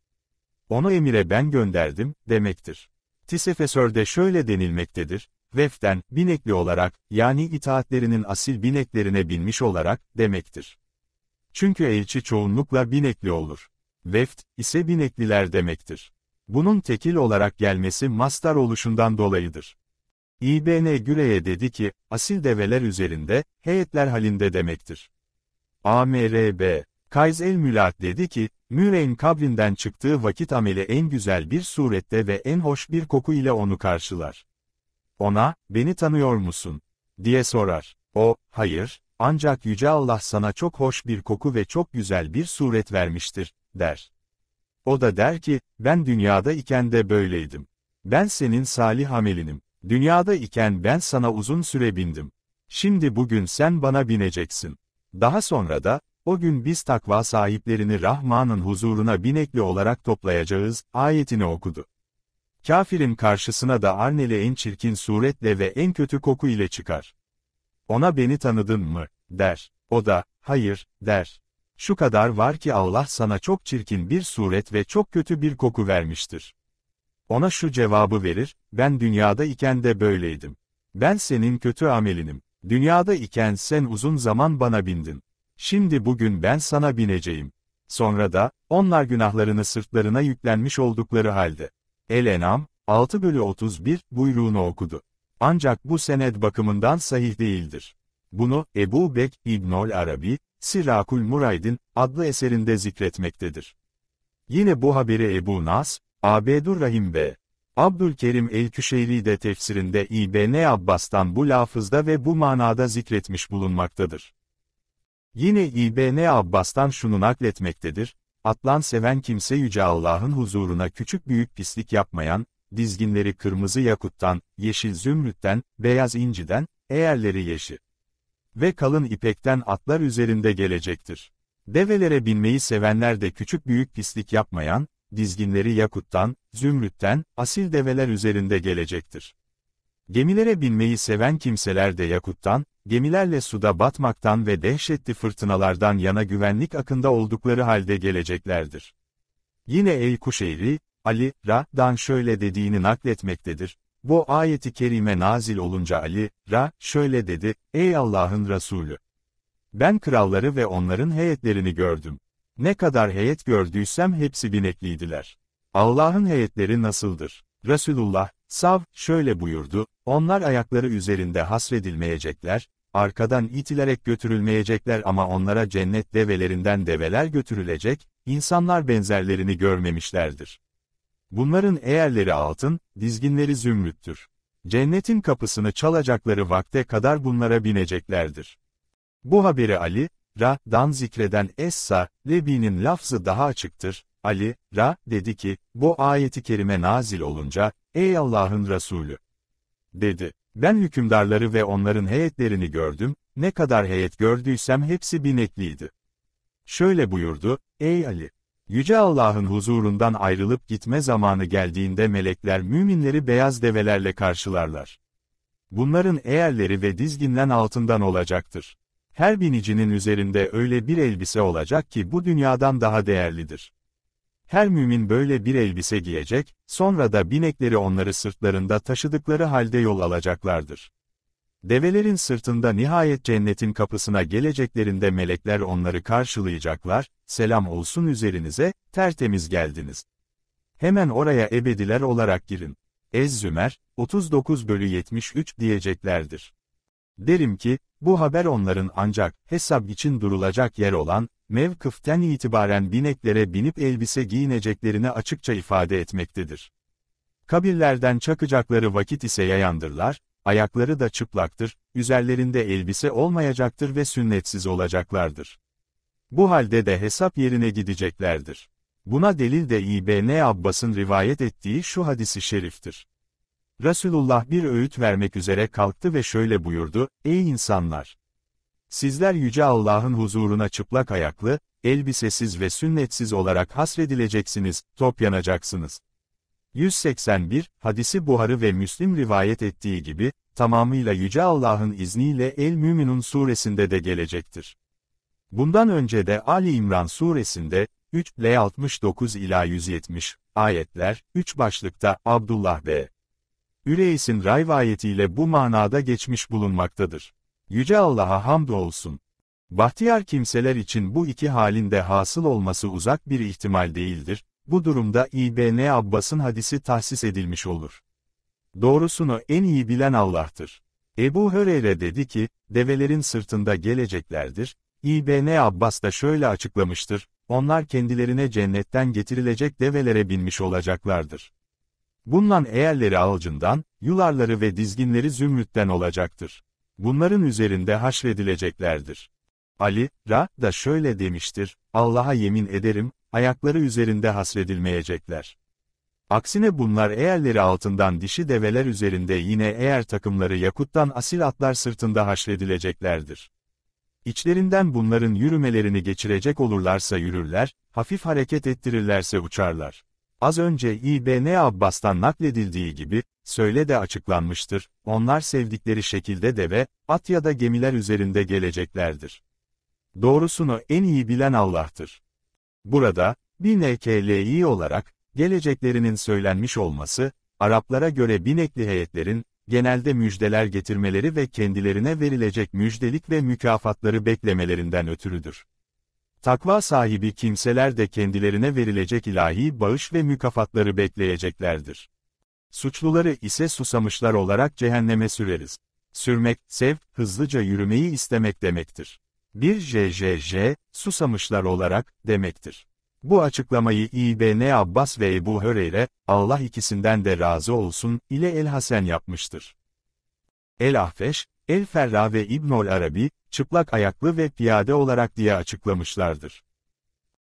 Onu emire ben gönderdim, demektir. Tisefesör'de şöyle denilmektedir, veften, binekli olarak, yani itaatlerinin asil bineklerine binmiş olarak, demektir. Çünkü elçi çoğunlukla binekli olur. Veft, ise binekliler demektir. Bunun tekil olarak gelmesi mastar oluşundan dolayıdır. İBN Güre'ye dedi ki, asil develer üzerinde, heyetler halinde demektir. AMRB, Kayz el Mülat dedi ki, Müreyn kabrinden çıktığı vakit ameli en güzel bir surette ve en hoş bir koku ile onu karşılar. Ona, beni tanıyor musun? diye sorar. O, hayır, ancak Yüce Allah sana çok hoş bir koku ve çok güzel bir suret vermiştir, der. O da der ki, ben dünyada iken de böyleydim. Ben senin salih amelinim. Dünyada iken ben sana uzun süre bindim. Şimdi bugün sen bana bineceksin. Daha sonra da, o gün biz takva sahiplerini Rahman'ın huzuruna binekli olarak toplayacağız, ayetini okudu. Kafirin karşısına da Arnel'e en çirkin suretle ve en kötü koku ile çıkar. Ona beni tanıdın mı, der. O da, hayır, der. Şu kadar var ki Allah sana çok çirkin bir suret ve çok kötü bir koku vermiştir. Ona şu cevabı verir, ben dünyada iken de böyleydim. Ben senin kötü amelinim. Dünyada iken sen uzun zaman bana bindin. Şimdi bugün ben sana bineceğim. Sonra da, onlar günahlarını sırtlarına yüklenmiş oldukları halde. El-Enam, 6 bölü 31, buyruğunu okudu. Ancak bu sened bakımından sahih değildir. Bunu, Ebu Bek İbnol Arabi, Sirakul Muraydin, adlı eserinde zikretmektedir. Yine bu haberi Ebu Nas, Abedurrahim ve Abdülkerim el-Küşeyri de tefsirinde İbn Abbas'tan bu lafızda ve bu manada zikretmiş bulunmaktadır. Yine İbn Abbas'tan şunu nakletmektedir, atlan seven kimse Yüce Allah'ın huzuruna küçük büyük pislik yapmayan, dizginleri kırmızı yakuttan, yeşil zümrütten, beyaz inciden, eğerleri yeşi ve kalın ipekten atlar üzerinde gelecektir. Develere binmeyi sevenler de küçük büyük pislik yapmayan, dizginleri yakuttan, zümrütten, asil develer üzerinde gelecektir. Gemilere binmeyi seven kimseler de yakuttan, gemilerle suda batmaktan ve dehşetli fırtınalardan yana güvenlik akında oldukları halde geleceklerdir. Yine Eykuşeyri, Ali, Ra'dan şöyle dediğini nakletmektedir. Bu ayeti kerime nazil olunca Ali, Ra, şöyle dedi, Ey Allah'ın Resulü! Ben kralları ve onların heyetlerini gördüm. Ne kadar heyet gördüysem hepsi binekliydiler. Allah'ın heyetleri nasıldır? Resulullah, Sav, şöyle buyurdu, onlar ayakları üzerinde hasredilmeyecekler, arkadan itilerek götürülmeyecekler ama onlara cennet develerinden develer götürülecek, insanlar benzerlerini görmemişlerdir. Bunların eğerleri altın, dizginleri zümrüttür. Cennetin kapısını çalacakları vakte kadar bunlara bineceklerdir. Bu haberi Ali, Ra'dan zikreden Essa, Lebi'nin lafzı daha açıktır, Ali, Ra, dedi ki, bu ayeti kerime nazil olunca, ey Allah'ın Resulü! Dedi, ben hükümdarları ve onların heyetlerini gördüm, ne kadar heyet gördüysem hepsi binekliydi. Şöyle buyurdu, ey Ali! Yüce Allah'ın huzurundan ayrılıp gitme zamanı geldiğinde melekler müminleri beyaz develerle karşılarlar. Bunların eğerleri ve dizginden altından olacaktır. Her binicinin üzerinde öyle bir elbise olacak ki bu dünyadan daha değerlidir. Her mümin böyle bir elbise giyecek, sonra da binekleri onları sırtlarında taşıdıkları halde yol alacaklardır. Develerin sırtında nihayet cennetin kapısına geleceklerinde melekler onları karşılayacaklar, selam olsun üzerinize, tertemiz geldiniz. Hemen oraya ebediler olarak girin. Ez-Zümer, 39 bölü 73 diyeceklerdir. Derim ki, bu haber onların ancak hesap için durulacak yer olan mevkıften itibaren bineklere binip elbise giyineceklerini açıkça ifade etmektedir. Kabirlerden çakacakları vakit ise yayandırlar, ayakları da çıplaktır, üzerlerinde elbise olmayacaktır ve sünnetsiz olacaklardır. Bu halde de hesap yerine gideceklerdir. Buna delil de İbn Abbas'ın rivayet ettiği şu hadisi şeriftir. Resulullah bir öğüt vermek üzere kalktı ve şöyle buyurdu, Ey insanlar! Sizler Yüce Allah'ın huzuruna çıplak ayaklı, elbisesiz ve sünnetsiz olarak hasredileceksiniz, topyanacaksınız. 181, hadisi Buharı ve Müslim rivayet ettiği gibi, tamamıyla Yüce Allah'ın izniyle El-Müminun suresinde de gelecektir. Bundan önce de Ali İmran suresinde, 3 L 69 ila 170 ayetler 3 başlıkta Abdullah ve Üreis'in rivayetiyle bu manada geçmiş bulunmaktadır. Yüce Allah'a hamdolsun. Bahtiyar kimseler için bu iki halinde hasıl olması uzak bir ihtimal değildir, bu durumda İbn Abbas'ın hadisi tahsis edilmiş olur. Doğrusunu en iyi bilen Allah'tır. Ebu Höreyre dedi ki, develerin sırtında geleceklerdir, İbn Abbas da şöyle açıklamıştır, onlar kendilerine cennetten getirilecek develere binmiş olacaklardır. Bundan eğerleri alcından, yularları ve dizginleri zümrütten olacaktır bunların üzerinde haşredileceklerdir. Ali, Ra, da şöyle demiştir, Allah'a yemin ederim, ayakları üzerinde hasredilmeyecekler. Aksine bunlar eğerleri altından dişi develer üzerinde yine eğer takımları yakuttan asil atlar sırtında haşredileceklerdir. İçlerinden bunların yürümelerini geçirecek olurlarsa yürürler, hafif hareket ettirirlerse uçarlar. Az önce İBN Abbas'tan nakledildiği gibi, söyle de açıklanmıştır, onlar sevdikleri şekilde deve, at ya da gemiler üzerinde geleceklerdir. Doğrusunu en iyi bilen Allah'tır. Burada, BNKLİ olarak, geleceklerinin söylenmiş olması, Araplara göre binekli heyetlerin, genelde müjdeler getirmeleri ve kendilerine verilecek müjdelik ve mükafatları beklemelerinden ötürüdür. Takva sahibi kimseler de kendilerine verilecek ilahi bağış ve mükafatları bekleyeceklerdir. Suçluları ise susamışlar olarak cehenneme süreriz. Sürmek, sev, hızlıca yürümeyi istemek demektir. Bir JJJ, susamışlar olarak, demektir. Bu açıklamayı İbn Abbas ve Ebu Höreyre, Allah ikisinden de razı olsun, ile El Hasen yapmıştır. El Ahfeş, El-Ferra ve İbnol Arabi, çıplak ayaklı ve piyade olarak diye açıklamışlardır.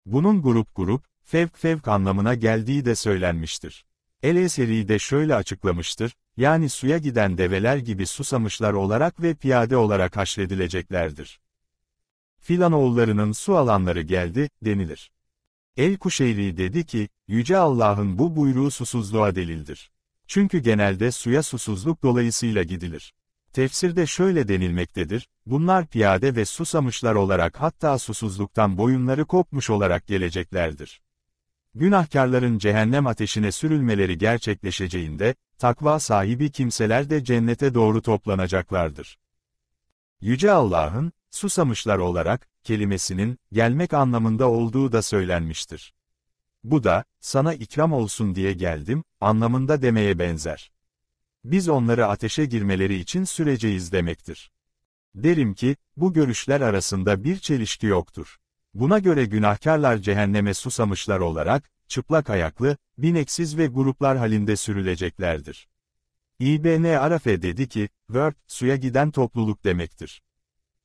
Bunun grup grup, fevk fevk anlamına geldiği de söylenmiştir. El-Eseri de şöyle açıklamıştır, yani suya giden develer gibi susamışlar olarak ve piyade olarak haşredileceklerdir. Filan oğullarının su alanları geldi, denilir. El-Kuşeyri dedi ki, Yüce Allah'ın bu buyruğu susuzluğa delildir. Çünkü genelde suya susuzluk dolayısıyla gidilir. Tefsirde şöyle denilmektedir, bunlar piyade ve susamışlar olarak hatta susuzluktan boyunları kopmuş olarak geleceklerdir. Günahkarların cehennem ateşine sürülmeleri gerçekleşeceğinde, takva sahibi kimseler de cennete doğru toplanacaklardır. Yüce Allah'ın, susamışlar olarak, kelimesinin, gelmek anlamında olduğu da söylenmiştir. Bu da, sana ikram olsun diye geldim, anlamında demeye benzer biz onları ateşe girmeleri için süreceğiz demektir. Derim ki, bu görüşler arasında bir çelişki yoktur. Buna göre günahkarlar cehenneme susamışlar olarak, çıplak ayaklı, bineksiz ve gruplar halinde sürüleceklerdir. İbn Arafe dedi ki, Word, suya giden topluluk demektir.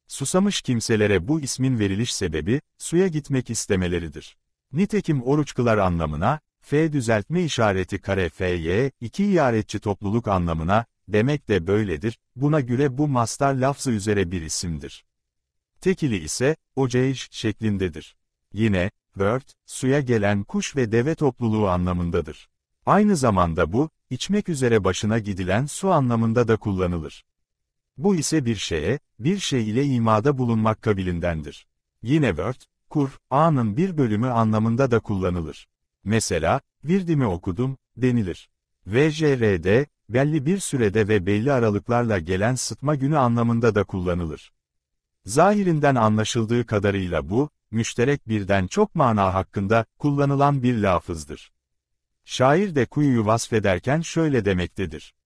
Susamış kimselere bu ismin veriliş sebebi, suya gitmek istemeleridir. Nitekim oruç kılar anlamına, F düzeltme işareti kare F'y, iki iyaretçi topluluk anlamına, demek de böyledir, buna göre bu mastar lafzı üzere bir isimdir. Tekili ise, oceyş şeklindedir. Yine, bird suya gelen kuş ve deve topluluğu anlamındadır. Aynı zamanda bu, içmek üzere başına gidilen su anlamında da kullanılır. Bu ise bir şeye, bir şey ile imada bulunmak kabilindendir. Yine word, a'nın bir bölümü anlamında da kullanılır. Mesela, virdimi okudum, denilir. VJR'de, belli bir sürede ve belli aralıklarla gelen sıtma günü anlamında da kullanılır. Zahirinden anlaşıldığı kadarıyla bu, müşterek birden çok mana hakkında kullanılan bir lafızdır. Şair de kuyuyu vasfederken şöyle demektedir.